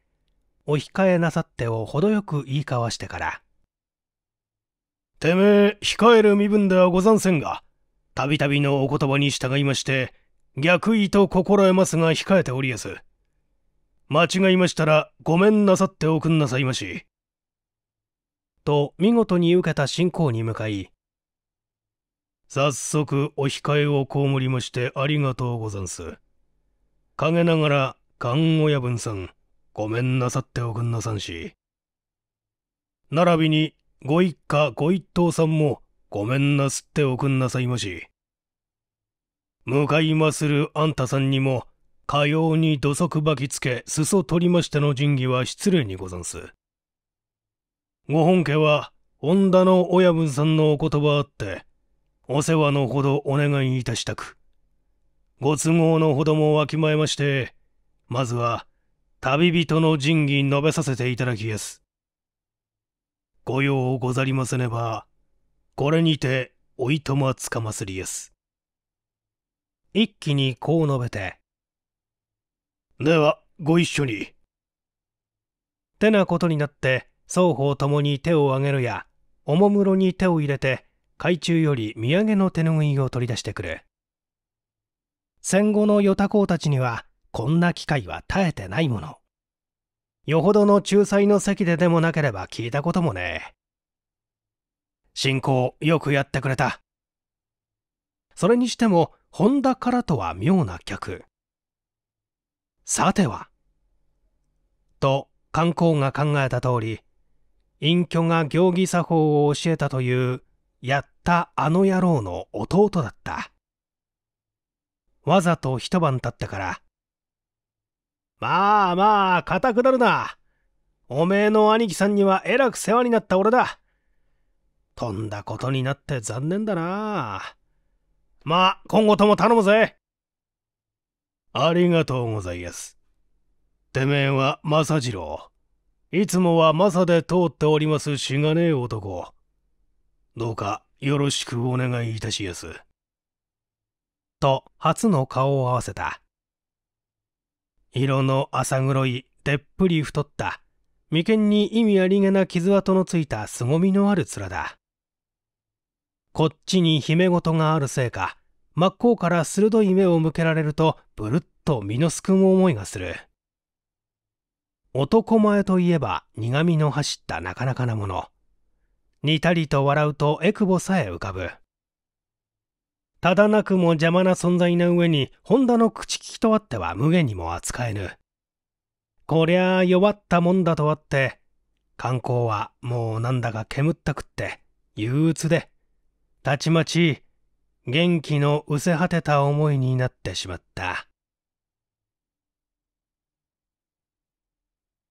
お控えなさってを程よく言い交わしてから。てめえ、控える身分ではござんせんが、たびたびのお言葉に従いまして、逆意と心得ますが控えておりやす。間違いましたらごめんなさっておくんなさいまし。と見事に受けた信仰に向かい、早速お控えを被りましてありがとうござんす。陰ながら、看護親分さん、ごめんなさっておくんなさんし。並びに、ご一家ご一頭さんも、ごめんなすっておくんなさいまし。向かいまするあんたさんにも、かように土足ばきつけ、裾取りましての仁義は失礼にござんす。ご本家は、恩田の親分さんのお言葉あって、お世話のほどお願いいたしたく。ご都合のほどもわきまえまして、まずは、旅人の仁義述べさせていただきやす。ご用ござりませねば、これにておいとまつかますりやす。一気にこう述べて。では、ご一緒に。てなことになって、双方ともに手を挙げるや、おもむろに手を入れて、海中より土産の手ぬぐいを取り出してくる。戦後の与太公たちには、こんな機会は絶えてないもの。よほどの仲裁の席ででもなければ聞いたこともねえ。進行よくやってくれた。それにしても、ホンダからとは妙な客。さては。と、観光が考えた通り、隠居が行儀作法を教えたという、やったあの野郎の弟だった。わざと一晩経ってから、まあまあ、固くなるな。おめえの兄貴さんにはえらく世話になった俺だ。とんだことになって残念だなまあ、今後とも頼むぜ。ありがとうございます。てめえはサ次郎。いつもはマサで通っておりますしがねえ男。どうかよろしくお願いいたしやす。と、初の顔を合わせた。色の浅黒い、でっぷり太った、眉間に意味ありげな傷跡のついた凄みのある面だ。こっちに秘め事があるせいか真っ向から鋭い目を向けられるとぶるっと身のすくむ思いがする男前といえば苦みの走ったなかなかなものにたりと笑うとえくぼさえ浮かぶただなくも邪魔な存在な上にホンダの口利きとあっては無下にも扱えぬこりゃあ弱ったもんだとあって観光はもうなんだか煙ったくって憂鬱でたちまち元気のうせ果てた思いになってしまった。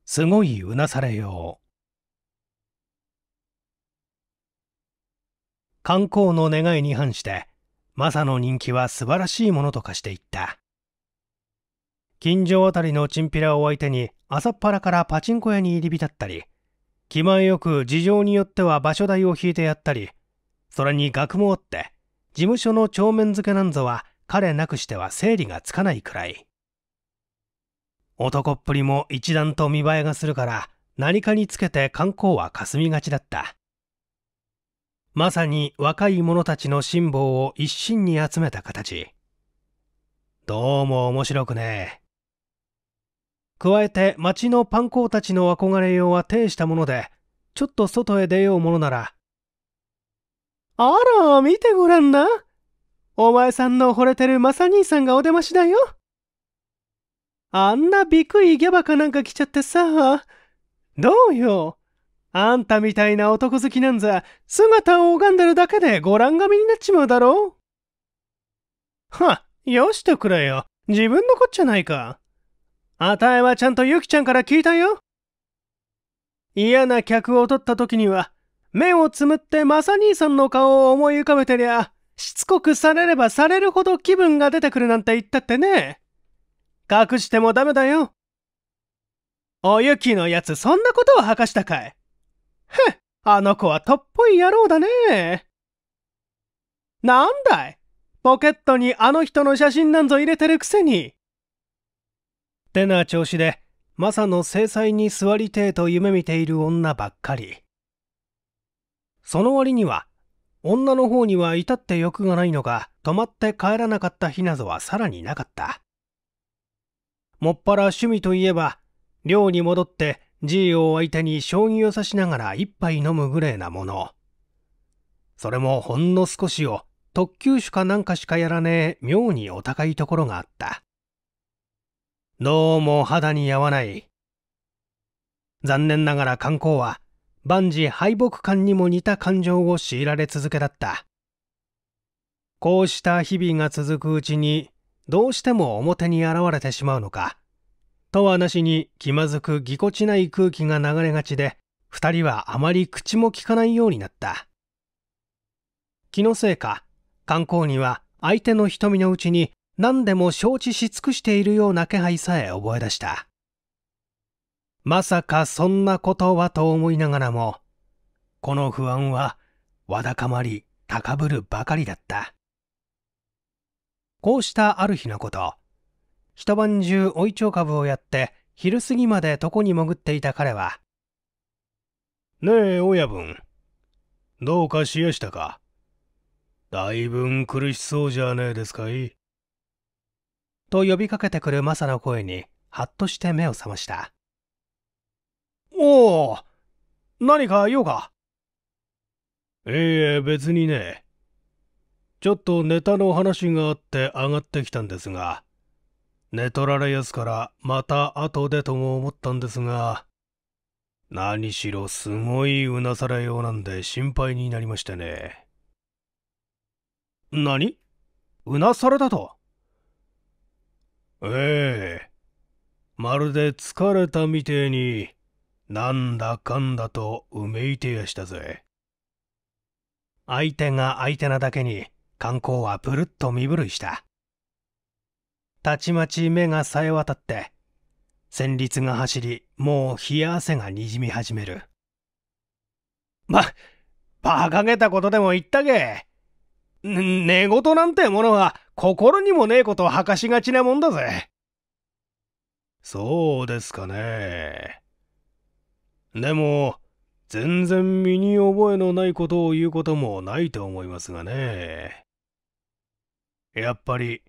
すごいうなされよう。観光の願いに反して、マサの人気は素晴らしいものと化していった。近所あたりのチンピラを相手に朝っぱらからパチンコ屋に入り浸ったり、気前よく事情によっては場所代を引いてやったり、それに学もおって、事務所の帳面付けなんぞは彼なくしては整理がつかないくらい。男っぷりも一段と見栄えがするから、何かにつけて観光はかすみがちだった。まさに若い者たちの辛抱を一身に集めた形。どうも面白くねえ。加えて町のパン粉たちの憧れようは呈したもので、ちょっと外へ出ようものなら、あら、見てごらんな。お前さんの惚れてるマサ兄さんがお出ましだよ。あんなびくいギャバかなんか来ちゃってさ。どうよ。あんたみたいな男好きなんざ、姿を拝んでるだけでご覧がみになっちまうだろは、よしてくれよ。自分のこっちゃないか。あたえはちゃんとゆきちゃんから聞いたよ。嫌な客を取った時には、目をつむってマサ兄さんの顔を思い浮かべてりゃ、しつこくされればされるほど気分が出てくるなんて言ったってね。隠してもダメだよ。おゆきのやつそんなことを吐かしたかい。ふっ、あの子はとっぽい野郎だね。なんだいポケットにあの人の写真なんぞ入れてるくせに。ってな調子で、マサの制裁に座りてえと夢見ている女ばっかり。その割には、女の方には至って欲がないのか、泊まって帰らなかった日などはさらになかった。もっぱら趣味といえば、寮に戻って、じいを相手に将棋を指しながら一杯飲むぐらいなもの。それもほんの少しを、特急手かなんかしかやらねえ妙にお高いところがあった。どうも肌に合わない。残念ながら観光は万事敗北感にも似た感情を強いられ続けだったこうした日々が続くうちにどうしても表に現れてしまうのかとはなしに気まずくぎこちない空気が流れがちで2人はあまり口もきかないようになった気のせいか観光には相手の瞳のうちに何でも承知し尽くしているような気配さえ覚え出したまさかそんなことはと思いながらも、この不安はわだかまり高ぶるばかりだった。こうしたある日のこと、一晩中追い蝶株をやって昼過ぎまで床に潜っていた彼は、ねえ親分、どうかしやしたかだいぶ苦しそうじゃねえですかいと呼びかけてくるマサの声にはっとして目を覚ました。おお何か用かええ別にねちょっとネタの話があって上がってきたんですが寝取られやすからまた後でとも思ったんですが何しろすごいうなされようなんで心配になりましてね何うなされだとええまるで疲れたみてえになんだかんだとうめいてやしたぜ相手が相手なだけに観光はぷるっと身震いしたたちまち目がさえ渡って戦慄が走りもう冷や汗がにじみ始めるま馬鹿げたことでも言ったげ寝言なんてものは心にもねえことを吐かしがちなもんだぜそうですかねでも、全然身に覚えのないことを言うこともないと思いますがね。やっぱり、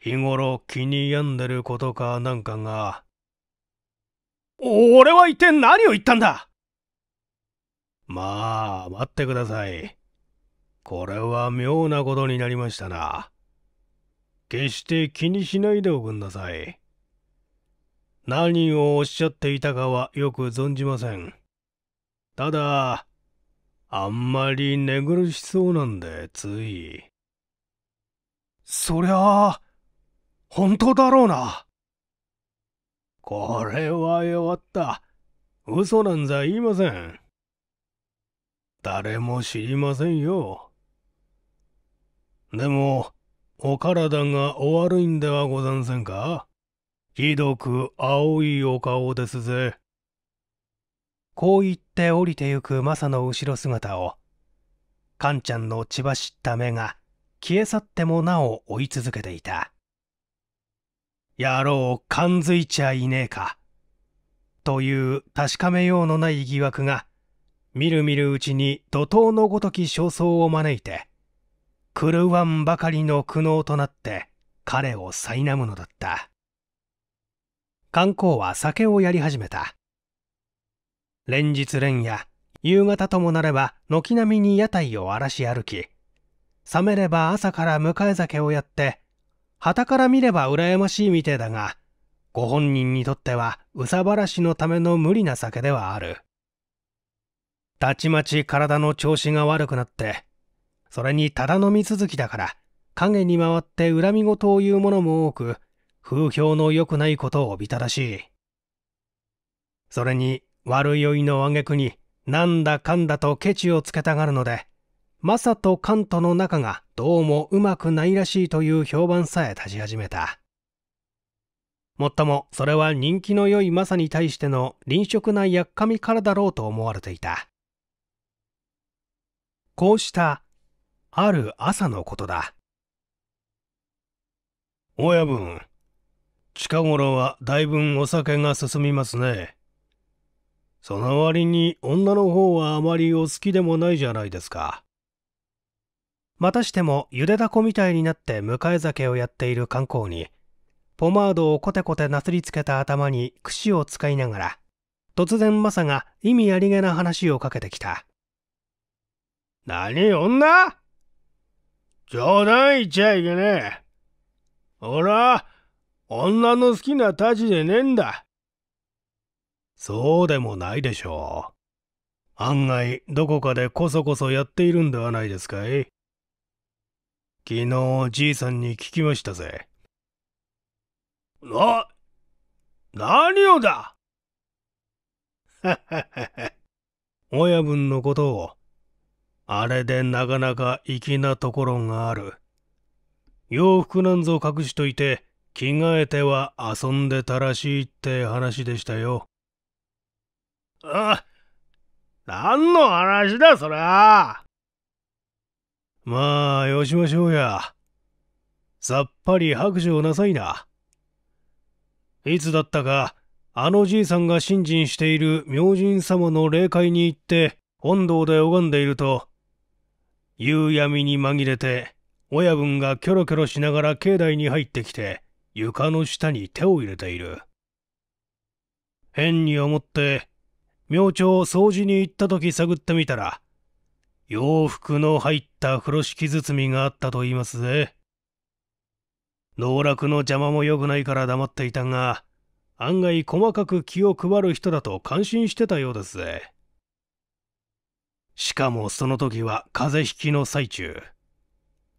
日頃気に病んでることかなんかが。俺は一体何を言ったんだまあ、待ってください。これは妙なことになりましたな。決して気にしないでおくんなさい。何をおっしゃっていたかはよく存じません。ただ、あんまり寝苦しそうなんで、つい。そりゃあ、本当だろうな。これは弱った。嘘なんざ言いません。誰も知りませんよ。でも、お体がお悪いんではござんせんかひどく青いお顔ですぜ。こう言って降りてゆくマサの後ろ姿を、カンちゃんの血走った目が消え去ってもなお追い続けていた。野郎、感づいちゃいねえか。という確かめようのない疑惑が、みるみるうちに怒涛のごとき焦燥を招いて、狂わんばかりの苦悩となって彼を苛むのだった。観光は酒をやり始めた連日連夜夕方ともなれば軒並みに屋台を荒らし歩き冷めれば朝から迎え酒をやってたから見れば羨ましいみてえだがご本人にとっては憂さ晴らしのための無理な酒ではあるたちまち体の調子が悪くなってそれにただ飲み続きだから陰に回って恨み事を言う者も多く風評の良くないことをおびただしい。それに悪酔いの挙句になんだかんだとケチをつけたがるので、マサとカントの仲がどうもうまくないらしいという評判さえ立ち始めた。もっともそれは人気の良いマサに対しての臨食なやっかみからだろうと思われていた。こうしたある朝のことだ。親分、近頃はだいぶお酒が進みますね。その割に女の方はあまりお好きでもないじゃないですか。またしてもゆでだこみたいになって迎え酒をやっている観光に、ポマードをコテコテなすりつけた頭に櫛を使いながら、突然マサが意味ありげな話をかけてきた。何女冗談言っちゃいけねえ。ほら女の好きなたちでねえんだ。そうでもないでしょう。案外、どこかでこそこそやっているんではないですかい昨日、じいさんに聞きましたぜ。な、何をだ <laughs> 親分のことを、あれでなかなか粋なところがある。洋服なんぞ隠しといて、着替えては遊んでたらしいって話でしたよ。あ、何の話だそりゃ。まあ、よしましょうや。さっぱり白状なさいな。いつだったか、あのじいさんが信心している明神様の霊界に行って、本堂で拝んでいると、夕闇に紛れて、親分がキョロキョロしながら境内に入ってきて、床の下に手を入れている。変に思って、明朝掃除に行った時探ってみたら、洋服の入った風呂敷包みがあったと言いますぜ。道楽の邪魔も良くないから黙っていたが、案外細かく気を配る人だと感心してたようですぜ。しかもその時は風邪ひきの最中。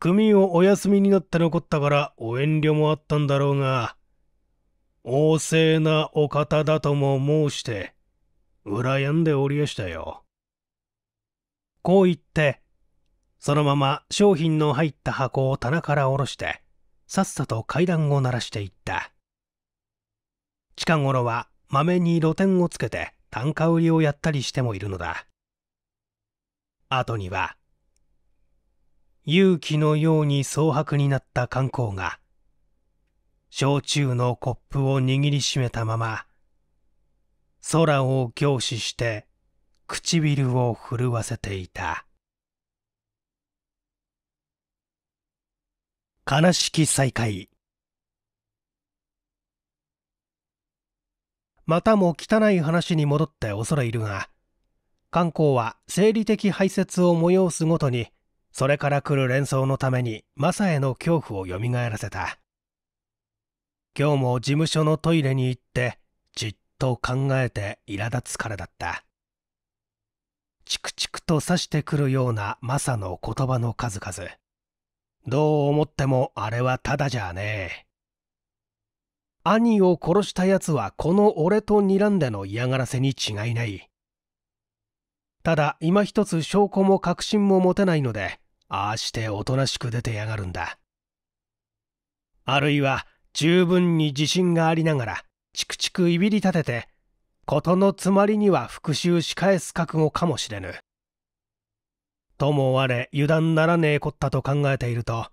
組をお休みになって残ったからお遠慮もあったんだろうが、旺盛なお方だとも申して、羨んでおりやしたよ。こう言って、そのまま商品の入った箱を棚から下ろして、さっさと階段を鳴らしていった。近頃はまめに露店をつけて単価売りをやったりしてもいるのだ。後には、勇気のように蒼白になった観光が、焼酎のコップを握りしめたまま、空を凝視して唇を震わせていた。悲しき再会。またも汚い話に戻って恐れいるが、観光は生理的排泄を催すごとにそれから来る連想のためにマサへの恐怖をよみがえらせた今日も事務所のトイレに行ってじっと考えて苛立つからだったチクチクと刺してくるようなマサの言葉の数々どう思ってもあれはただじゃねえ兄を殺した奴はこの俺と睨んでの嫌がらせに違いないただ今一つ証拠も確信も持てないのでああしておとなしく出てやがるんだ。あるいは十分に自信がありながら、チクチクいびり立てて、事のつまりには復讐し返す覚悟かもしれぬ。ともれ油断ならねえこったと考えていると、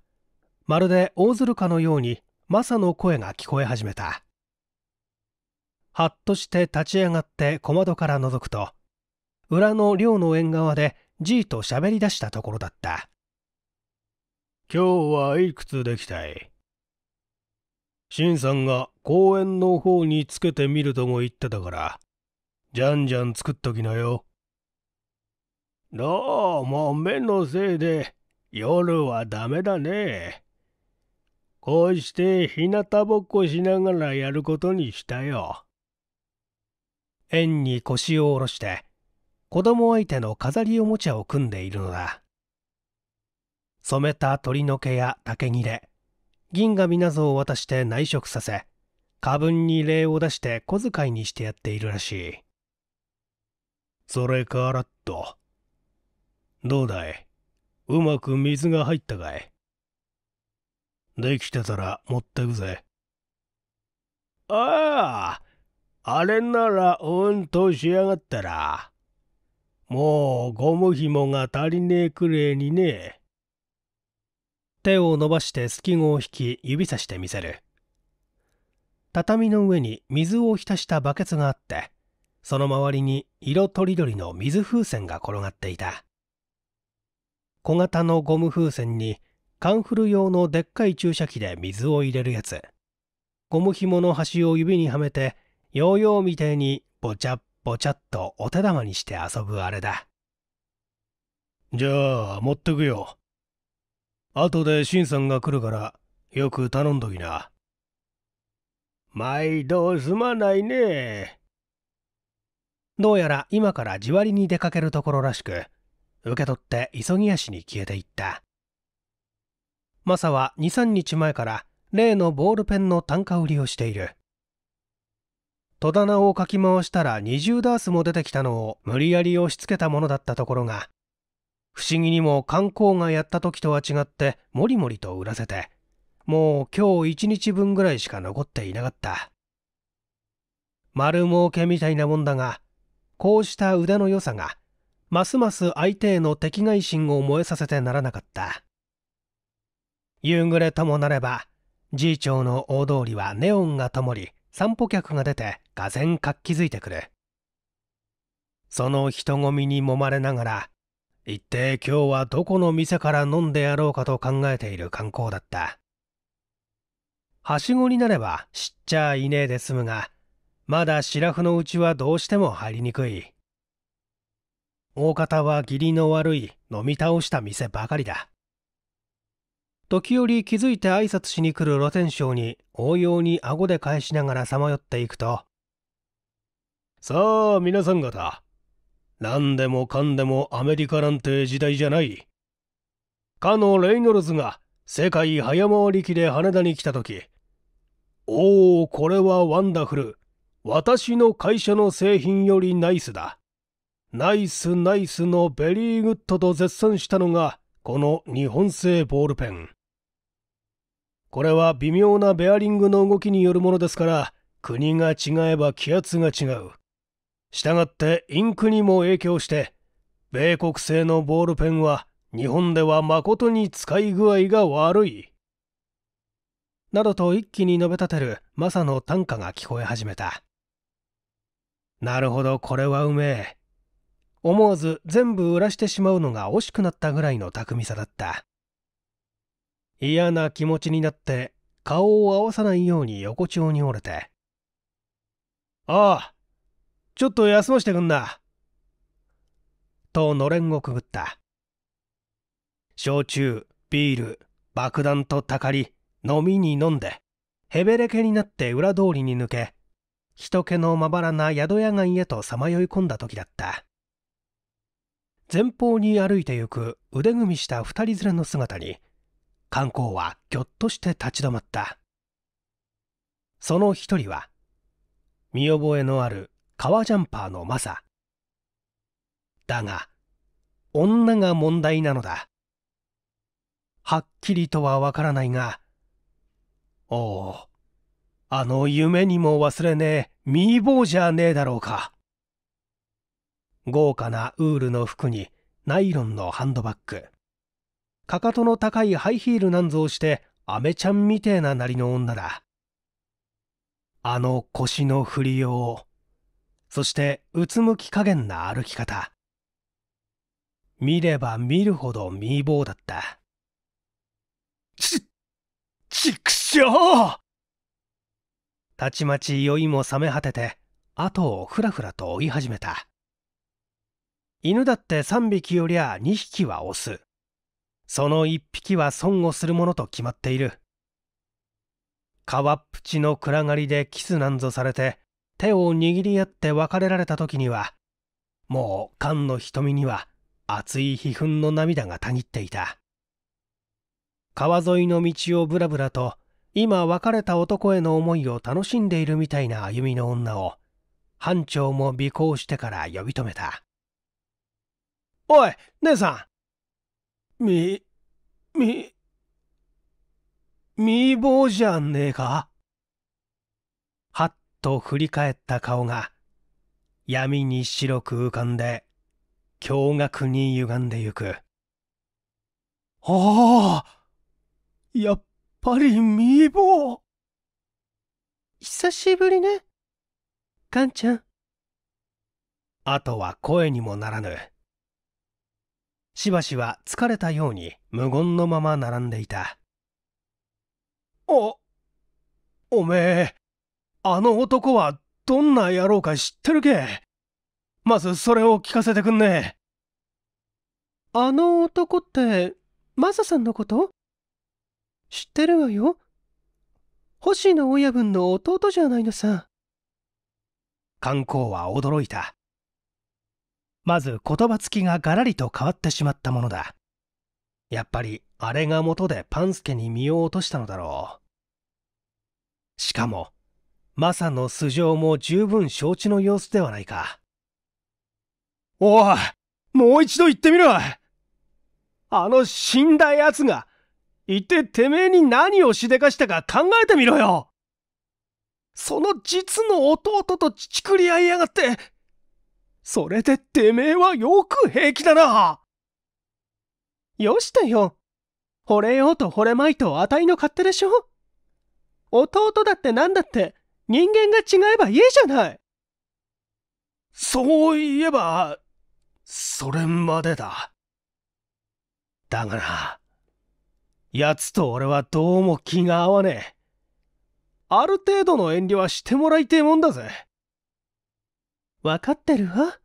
まるで大鶴かのようにマサの声が聞こえ始めた。はっとして立ち上がって小窓から覗くと、裏の寮の縁側でじいと喋り出したところだった。今日はいくつできたい新さんが公園の方につけてみるとも言ってたから、じゃんじゃん作っときなよ。どうも目のせいで夜はダメだね。こうして日向ぼっこしながらやることにしたよ。円に腰を下ろして、子供相手の飾りおもちゃを組んでいるのだ。染めた鳥の毛や竹切れ銀紙などを渡して内職させ過分に礼を出して小遣いにしてやっているらしいそれからっとどうだいうまく水が入ったかいできてたら持ってくぜあああれならうんとしやがったらもうゴム紐が足りねえくれにね手を伸ばして隙を引き指さしてみせる畳の上に水を浸したバケツがあってその周りに色とりどりの水風船が転がっていた小型のゴム風船にカンフル用のでっかい注射器で水を入れるやつゴム紐の端を指にはめてヨーヨーみてえにぼちゃっぼちゃっとお手玉にして遊ぶあれだじゃあ持ってくよ後でシンさんが来るからよく頼んどきな毎度すまないねどうやら今から地割りに出かけるところらしく受け取って急ぎ足に消えていったマサは23日前から例のボールペンの単価売りをしている戸棚をかき回したら20ダースも出てきたのを無理やり押し付けたものだったところが不思議にも観光がやった時とは違ってもりもりと売らせてもう今日一日分ぐらいしか残っていなかった丸儲けみたいなもんだがこうした腕の良さがますます相手への敵外心を燃えさせてならなかった夕暮れともなればじいちょうの大通りはネオンがともり散歩客が出てがぜん活気づいてくるその人混みに揉まれながら一体今日はどこの店から飲んでやろうかと考えている観光だったはしごになれば知っちゃいねえで済むがまだ白布のうちはどうしても入りにくい大方は義理の悪い飲み倒した店ばかりだ時折気づいて挨拶しに来る露天商に応用に顎で返しながらさまよっていくとさあ皆さん方何でもかんでもアメリカなんて時代じゃない。かのレイノルズが世界早回り機で羽田に来た時、おお、これはワンダフル。私の会社の製品よりナイスだ。ナイスナイスのベリーグッドと絶賛したのが、この日本製ボールペン。これは微妙なベアリングの動きによるものですから、国が違えば気圧が違う。したがってインクにも影響して米国製のボールペンは日本では誠に使い具合が悪い。などと一気に述べ立てるマサの短歌が聞こえ始めた。なるほど、これはうめえ。思わず全部売らしてしまうのが惜しくなったぐらいの巧みさだった。嫌な気持ちになって顔を合わさないように横丁に折れて。ああ、ちょっと休ませてくんな。とのれんをくぐった。焼酎、ビール、爆弾とたかり、飲みに飲んで、へべれけになって裏通りに抜け、人気のまばらな宿屋街へとさまよい込んだ時だった。前方に歩いてゆく腕組みした二人連れの姿に、観光はぎょっとして立ち止まった。その一人は、見覚えのある革ジャンパーのマサだが女が問題なのだはっきりとはわからないがおおあの夢にも忘れねえミーボーじゃねえだろうか豪華なウールの服にナイロンのハンドバッグかかとの高いハイヒールなんぞをしてアメちゃんみてえななりの女だあの腰の振りようそしてうつむき加減な歩き方見れば見るほど見ーだったちちくしょうたちまち酔いも冷め果てて後をふらふらと追い始めた犬だって3匹よりゃ2匹はオスその1匹は損をするものと決まっている川っぷちの暗がりでキスなんぞされて手を握り合って別れられた時にはもう菅の瞳には熱い悲憤の涙がたぎっていた川沿いの道をぶらぶらと今別れた男への思いを楽しんでいるみたいな歩みの女を班長も尾行してから呼び止めたおい姉さんみみみーぼうじゃねえかと振り返った顔が闇に白く浮かんで驚愕に歪んでゆくああやっぱりミーボー久しぶりねカンちゃんあとは声にもならぬしばしは疲れたように無言のまま並んでいたあ、おめえあの男はどんな野郎か知ってるけまずそれを聞かせてくんねあの男ってマサさんのこと知ってるわよ星野親分の弟じゃないのさ観光は驚いたまず言葉つきがガラリと変わってしまったものだやっぱりあれが元でパンスケに身を落としたのだろうしかもマサの素性も十分承知の様子ではないか。おいもう一度言ってみろあの死んだ奴が、一体てめえに何をしでかしたか考えてみろよその実の弟と乳くり合いやがって、それでてめえはよく平気だなよしたよ。惚れようと惚れまいとあたいの勝手でしょ弟だって何だって、人間が違えばいいじゃない。そういえば、それまでだ。だがな、奴と俺はどうも気が合わねえ。ある程度の遠慮はしてもらいてえもんだぜ。わかってるわ。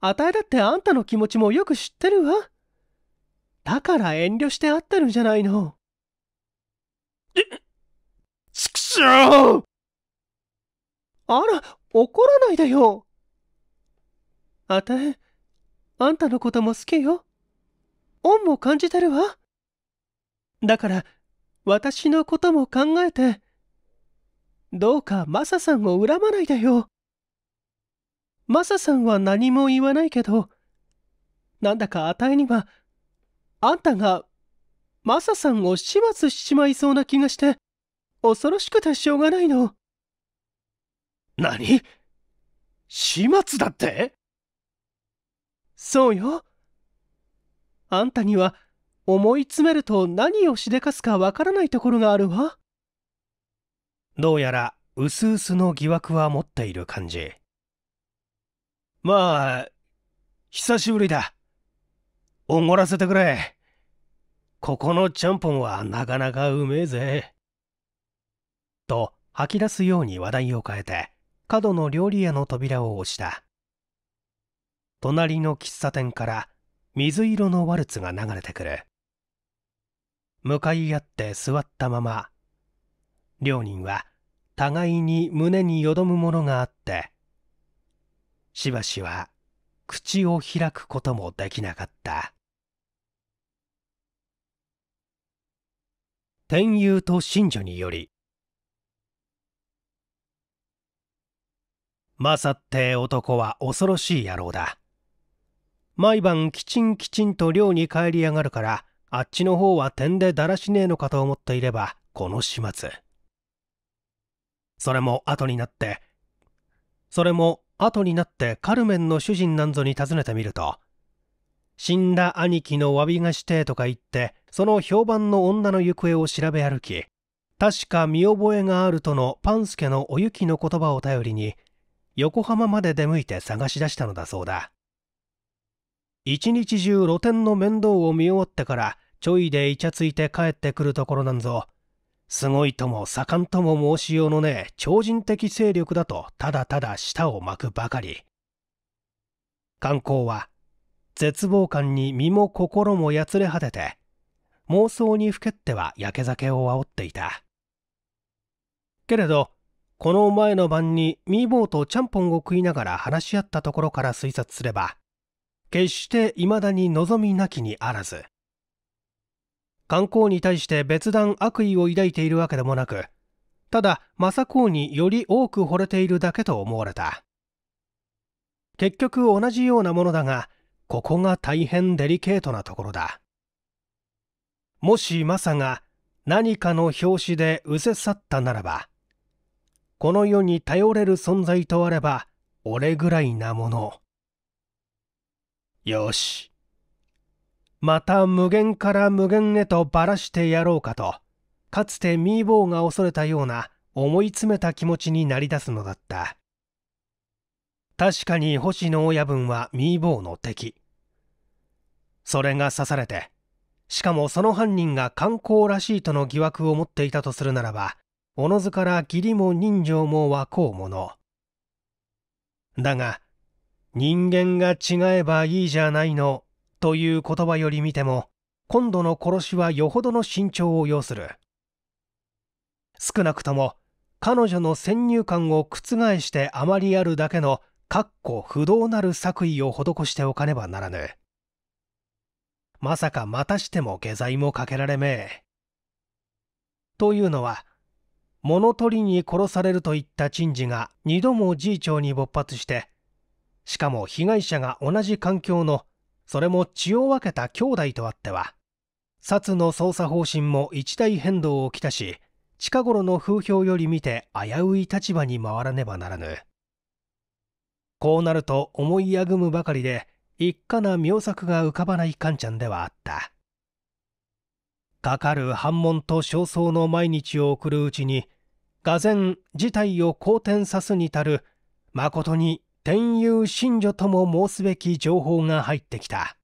あたいだってあんたの気持ちもよく知ってるわ。だから遠慮してあってるんじゃないの。え、ちくしょうあら、怒らないでよ。あたえ、あんたのことも好きよ。恩も感じてるわ。だから、私のことも考えて、どうかマサさんを恨まないでよ。マサさんは何も言わないけど、なんだかあたいには、あんたが、マサさんを始末しちまいそうな気がして、恐ろしくてしょうがないの。何始末だってそうよ。あんたには思い詰めると何をしでかすかわからないところがあるわ。どうやら薄々の疑惑は持っている感じ。まあ、久しぶりだ。おごらせてくれ。ここのちゃんぽんはなかなかうめえぜ。と吐き出すように話題を変えて、角の料理屋の扉を押した隣の喫茶店から水色のワルツが流れてくる向かい合って座ったまま両人は互いに胸によどむものがあってしばしは口を開くこともできなかった天佑と神女によりマサって男は恐ろしい野郎だ。毎晩きちんきちんと寮に帰りやがるから、あっちの方は点でだらしねえのかと思っていれば、この始末。それも後になって、それも後になってカルメンの主人なんぞに尋ねてみると、死んだ兄貴の詫びがしてとか言って、その評判の女の行方を調べ歩き、確か見覚えがあるとのパンスケのおゆきの言葉を頼りに、横浜まで出向いて探し出したのだそうだ一日中露店の面倒を見終わってからちょいでイチャついて帰ってくるところなんぞすごいとも盛んとも申しようのねえ超人的勢力だとただただ舌を巻くばかり観光は絶望感に身も心もやつれ果てて妄想にふけってはやけ酒を煽っていたけれどこの前の晩にミーボーとちゃんぽんを食いながら話し合ったところから推察すれば、決して未だに望みなきにあらず。観光に対して別段悪意を抱いているわけでもなく、ただ、政公により多く惚れているだけと思われた。結局同じようなものだが、ここが大変デリケートなところだ。もしマサが何かの拍子で失せ去ったならば、この世に頼れる存在とあれば俺ぐらいなものよしまた無限から無限へとばらしてやろうかとかつてミーボーが恐れたような思い詰めた気持ちになりだすのだった確かに星の親分はミーボーの敵それが刺されてしかもその犯人が観光らしいとの疑惑を持っていたとするならばおのずから義理も人情もわこうもの。だが、人間が違えばいいじゃないのという言葉より見ても、今度の殺しはよほどの慎重を要する。少なくとも、彼女の先入観を覆してあまりあるだけの、かっこ不動なる作為を施しておかねばならぬ。まさかまたしても下剤もかけられめえ。というのは、物取りに殺されるといった珍事が2度もじいちょうに勃発してしかも被害者が同じ環境のそれも血を分けた兄弟とあっては殺の捜査方針も一大変動をきたし近頃の風評より見て危うい立場に回らねばならぬこうなると思いやぐむばかりで一家な妙策が浮かばないカンちゃんではあったかかる反問と焦燥の毎日を送るうちに、俄然事態を好転さすに足る、誠に天佑神女とも申すべき情報が入ってきた。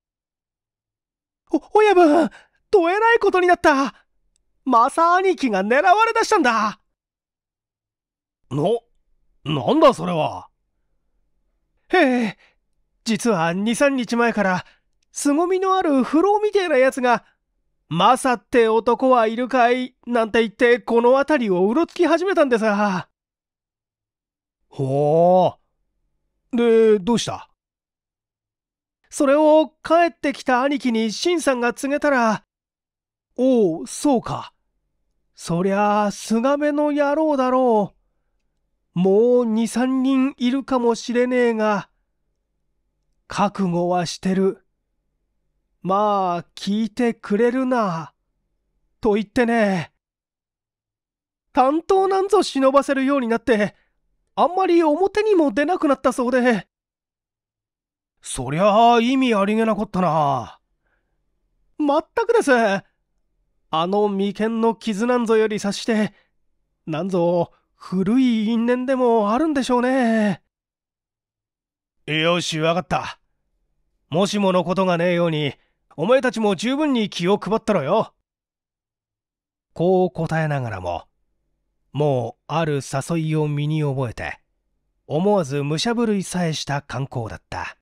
お、親分どえらいことになったマサ兄貴が狙われだしたんだの、なんだそれは。へえ、実は2、3日前から、凄みのある不老みてえなやつが、マサって男はいるかいなんて言ってこの辺りをうろつき始めたんでさ。ほう。で、どうしたそれを帰ってきた兄貴にシンさんが告げたら、おお、そうか。そりゃあ、がめの野郎だろう。もう二三人いるかもしれねえが、覚悟はしてる。まあ、聞いてくれるな。と言ってね。担当なんぞ忍ばせるようになって、あんまり表にも出なくなったそうで。そりゃあ意味ありげなかったな。まったくです。あの眉間の傷なんぞより察して、なんぞ古い因縁でもあるんでしょうね。よし、わかった。もしものことがねえように、お前たちも十分に気を配ったろよ。こう答えながらも、もうある誘いを身に覚えて、思わず武者震いさえした観光だった。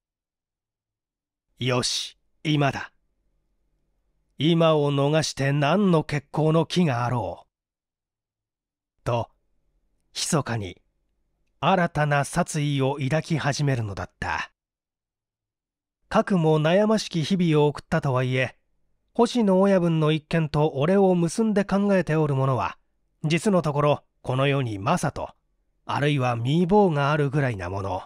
よし、今だ。今を逃して何の結婚の木があろう。と、密かに新たな殺意を抱き始めるのだった。核も悩ましき日々を送ったとはいえ星野親分の一件と俺を結んで考えておる者は実のところこの世にマサとあるいはミーボーがあるぐらいなもの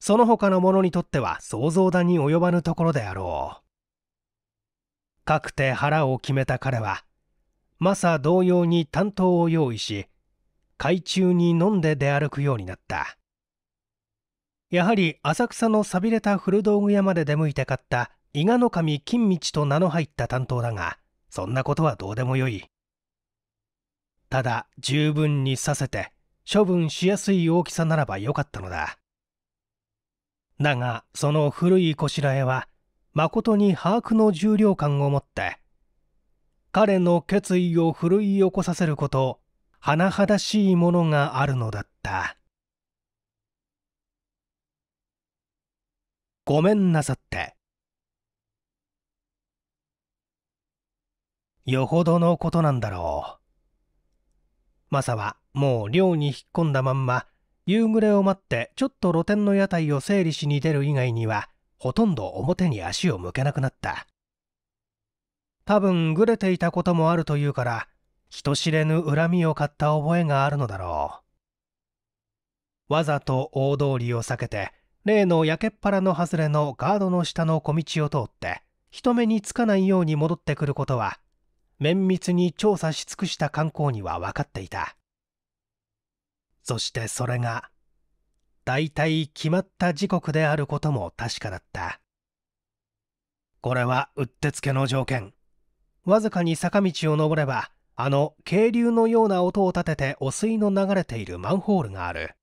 その他の者にとっては想像だに及ばぬところであろうかくて腹を決めた彼はマサ同様に担当を用意し海中に飲んで出歩くようになったやはり浅草の寂れた古道具屋まで出向いて買った伊賀の神金道と名の入った担当だがそんなことはどうでもよいただ十分にさせて処分しやすい大きさならばよかったのだだがその古いこしらえはまことに把握の重量感を持って彼の決意を奮い起こさせること甚だしいものがあるのだった。ごめんなさってよほどのことなんだろうマサはもう寮に引っ込んだまんま夕暮れを待ってちょっと露店の屋台を整理しに出る以外にはほとんど表に足を向けなくなった多分ぐれていたこともあるというから人知れぬ恨みを買った覚えがあるのだろうわざと大通りを避けて例の焼けっらの外れのガードの下の小道を通って人目につかないように戻ってくることは綿密に調査し尽くした観光には分かっていたそしてそれが大体決まった時刻であることも確かだったこれはうってつけの条件わずかに坂道を登ればあの渓流のような音を立てて汚水の流れているマンホールがある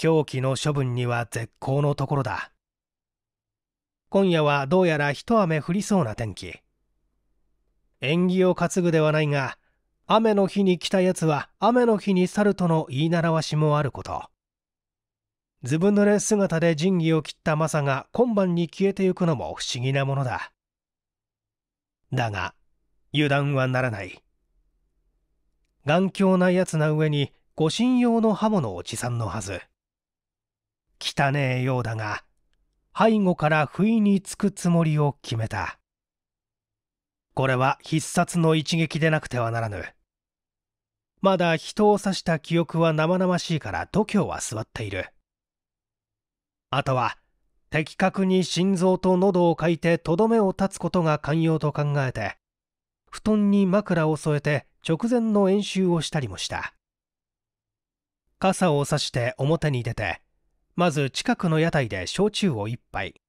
狂気の処分には絶好のところだ今夜はどうやら一雨降りそうな天気縁起を担ぐではないが雨の日に来たやつは雨の日に去るとの言い習わしもあることずぶ濡れ姿で仁義を切ったマサが今晩に消えてゆくのも不思議なものだだが油断はならない頑強なやつな上に護身用の刃物を持参のはず汚えようだが背後から不意につくつもりを決めたこれは必殺の一撃でなくてはならぬまだ人を刺した記憶は生々しいから度胸は座っているあとは的確に心臓と喉をかいてとどめを断つことが肝要と考えて布団に枕を添えて直前の演習をしたりもした傘を差して表に出てまず近くの屋台で焼酎を一杯。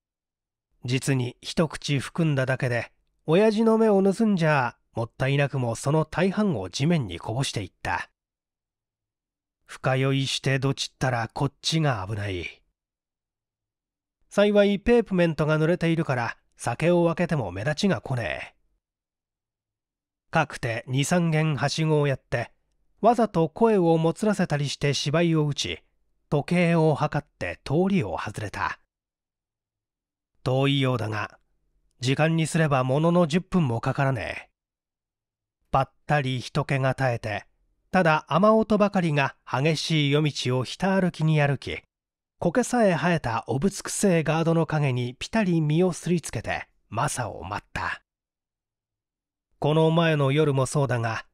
実に一口含んだだけで、親父の目を盗んじゃ、もったいなくもその大半を地面にこぼしていった。深酔いしてどちったらこっちが危ない。幸いペープメントが濡れているから酒を分けても目立ちが来ねえ。かくて二三軒はしごをやってわざと声をもつらせたりして芝居を打ち時計を測って通りを外れた遠いようだが時間にすればものの10分もかからねえばったり人気が絶えてただ雨音ばかりが激しい夜道をひた歩きに歩き苔さえ生えたおぶつくせえガードの影にぴたり身をすりつけてマサを待ったこの前の夜もそうだが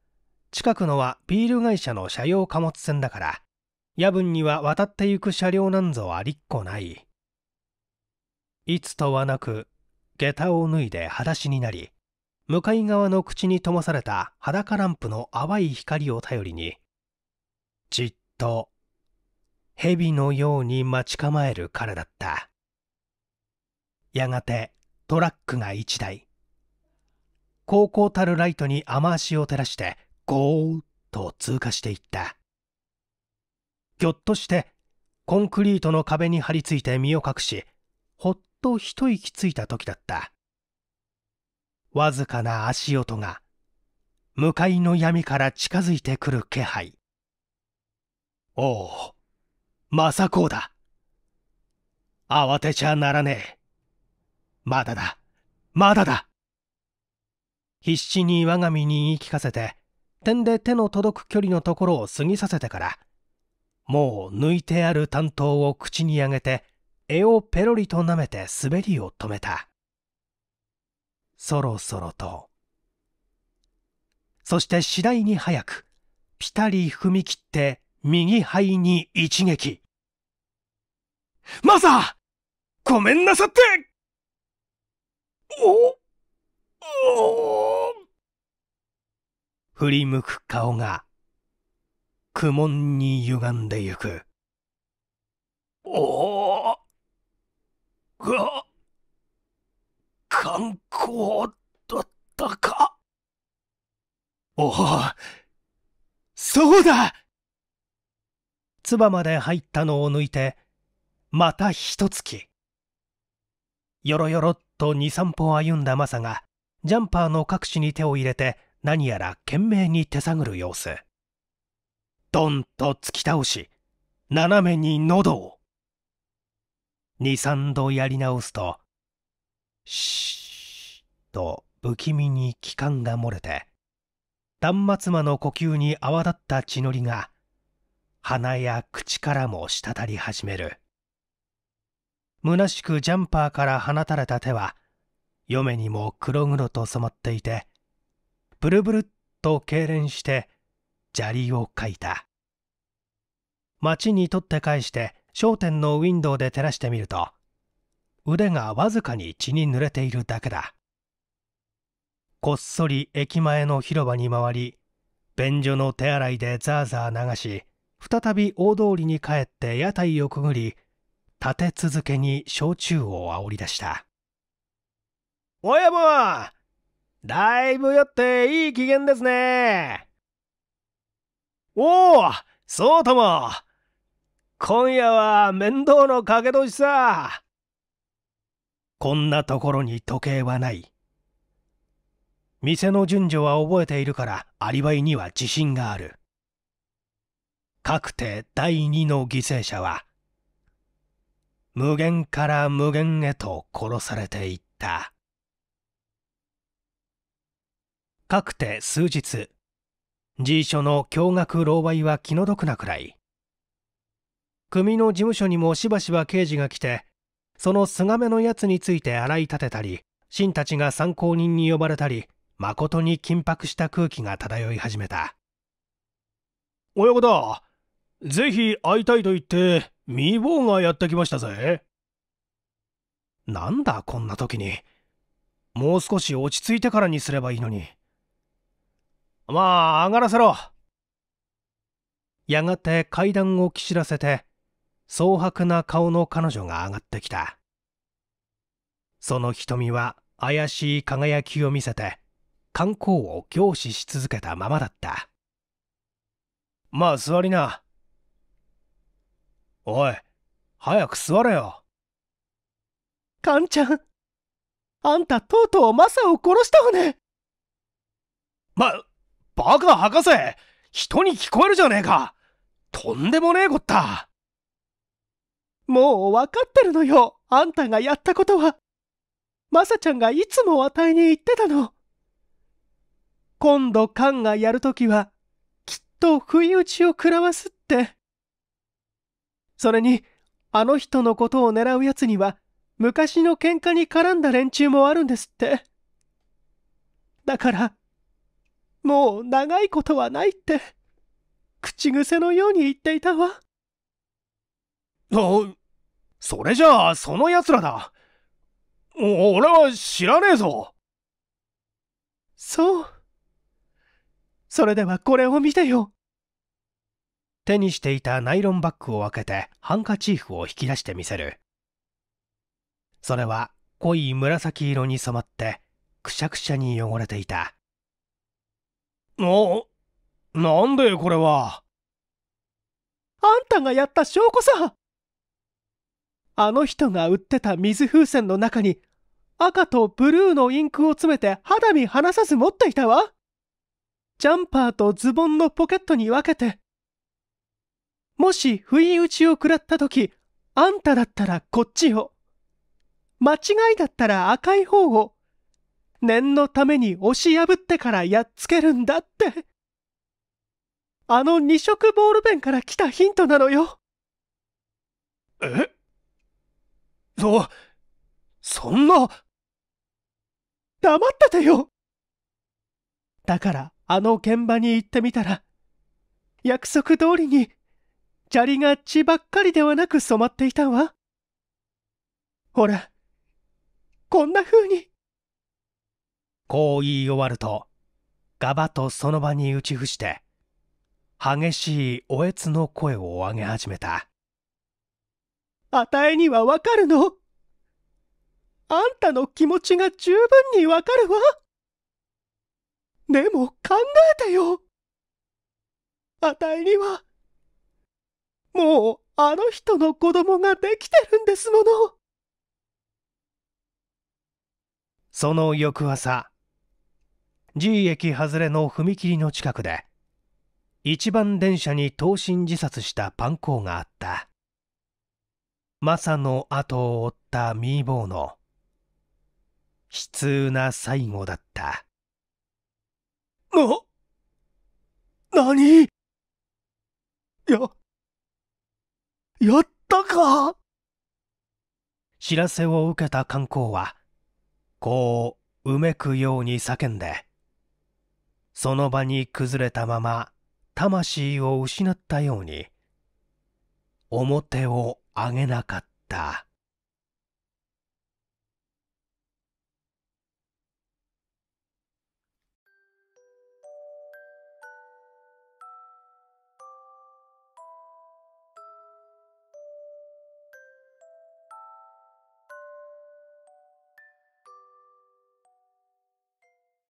近くのはビール会社の車用貨物船だから夜分には渡ってゆく車両なんぞありっこない。いつとはなく、下駄を脱いで裸足になり、向かい側の口に灯された裸ランプの淡い光を頼りに、じっと、蛇のように待ち構える彼だった。やがて、トラックが一台。高校たるライトに雨足を照らして、ゴーッと通過していった。ぎょっとしてコンクリートの壁に張り付いて身を隠しほっと一息ついた時だったわずかな足音が向かいの闇から近づいてくる気配おお政子だ慌てちゃならねえまだだまだだ必死に我が身に言い聞かせて点で手の届く距離のところを過ぎさせてからもう抜いてある担当を口にあげて絵をペロリと舐めて滑りを止めたそろそろとそして次第に早くピタリ踏み切って右肺に一撃マサごめんなさっておお振り向く顔が苦悶に歪んでゆく。おおが、観光だったか。おお、そうだつばまで入ったのを抜いて、またつ月。よろよろっと二三歩歩んだマサが、ジャンパーの隠しに手を入れて、何やら懸命に手探る様子。ドンと突き倒し斜めに喉を23度やり直すとシーッと不気味に気管が漏れて端末魔の呼吸に泡立った血のりが鼻や口からも滴り始めるむなしくジャンパーから放たれた手は嫁にも黒々と染まっていてブルブルっと痙攣して砂利をかいた町に取って返して商店のウィンドウで照らしてみると腕がわずかに血に濡れているだけだこっそり駅前の広場に回り便所の手洗いでザーザー流し再び大通りに帰って屋台をくぐり立て続けに焼酎を煽り出した「親分だいぶ酔っていい機嫌ですねおおそうとも今夜は面倒の掛け年さこんなところに時計はない店の順序は覚えているからアリバイには自信があるかくて第二の犠牲者は無限から無限へと殺されていったかくて数日 G 所の驚愕狼狽は気の毒なくらい組の事務所にもしばしば刑事が来てそのスガのやつについて洗い立てたりシたちが参考人に呼ばれたり誠に緊迫した空気が漂い始めた親方ぜひ会いたいと言って未亡がやってきましたぜなんだこんな時にもう少し落ち着いてからにすればいいのに。まあ、上がらせろ。やがて階段を岸らせて、蒼白な顔の彼女が上がってきた。その瞳は怪しい輝きを見せて、観光を凝視し続けたままだった。まあ座りな。おい、早く座れよ。カンちゃん、あんたとうとうマサを殺したわね。ま、バカ博士人に聞こえるじゃねえかとんでもねえこったもう分かってるのよあんたがやったことはまさちゃんがいつもあたいに言ってたの今度カンがやるときはきっと不意打ちを食らわすってそれにあの人のことを狙うやつには昔の喧嘩に絡んだ連中もあるんですってだからもう長いことはないって、口癖のように言っていたわ。あ、それじゃあその奴らだ。俺は知らねえぞ。そう。それではこれを見てよ。手にしていたナイロンバッグを開けてハンカチーフを引き出してみせる。それは濃い紫色に染まってくしゃくしゃに汚れていた。な、なんでこれは。あんたがやった証拠さあの人が売ってた水風船の中に赤とブルーのインクを詰めて肌身離さず持っていたわジャンパーとズボンのポケットに分けて。もし不意打ちを食らった時、あんただったらこっちを。間違いだったら赤い方を。念のために押し破ってからやっつけるんだって。あの二色ボールペンから来たヒントなのよ。えそ、そんな。黙っててよ。だからあの現場に行ってみたら、約束通りに、砂利が血ばっかりではなく染まっていたわ。ほら、こんな風に。こう言い終わると、ガバとその場に打ち伏して、激しいおえつの声を上げ始めた。あたいにはわかるのあんたの気持ちが十分にわかるわ。でも考えてよ。あたいには、もうあの人の子供ができてるんですもの。その翌朝、G 駅外れの踏切の近くで一番電車に投身自殺したパンコがあったマサの後を追ったミーボーの悲痛な最後だったな何ややったか知らせを受けた観光はこううめくように叫んでその場に崩れたまま魂を失ったように表を上げなかった。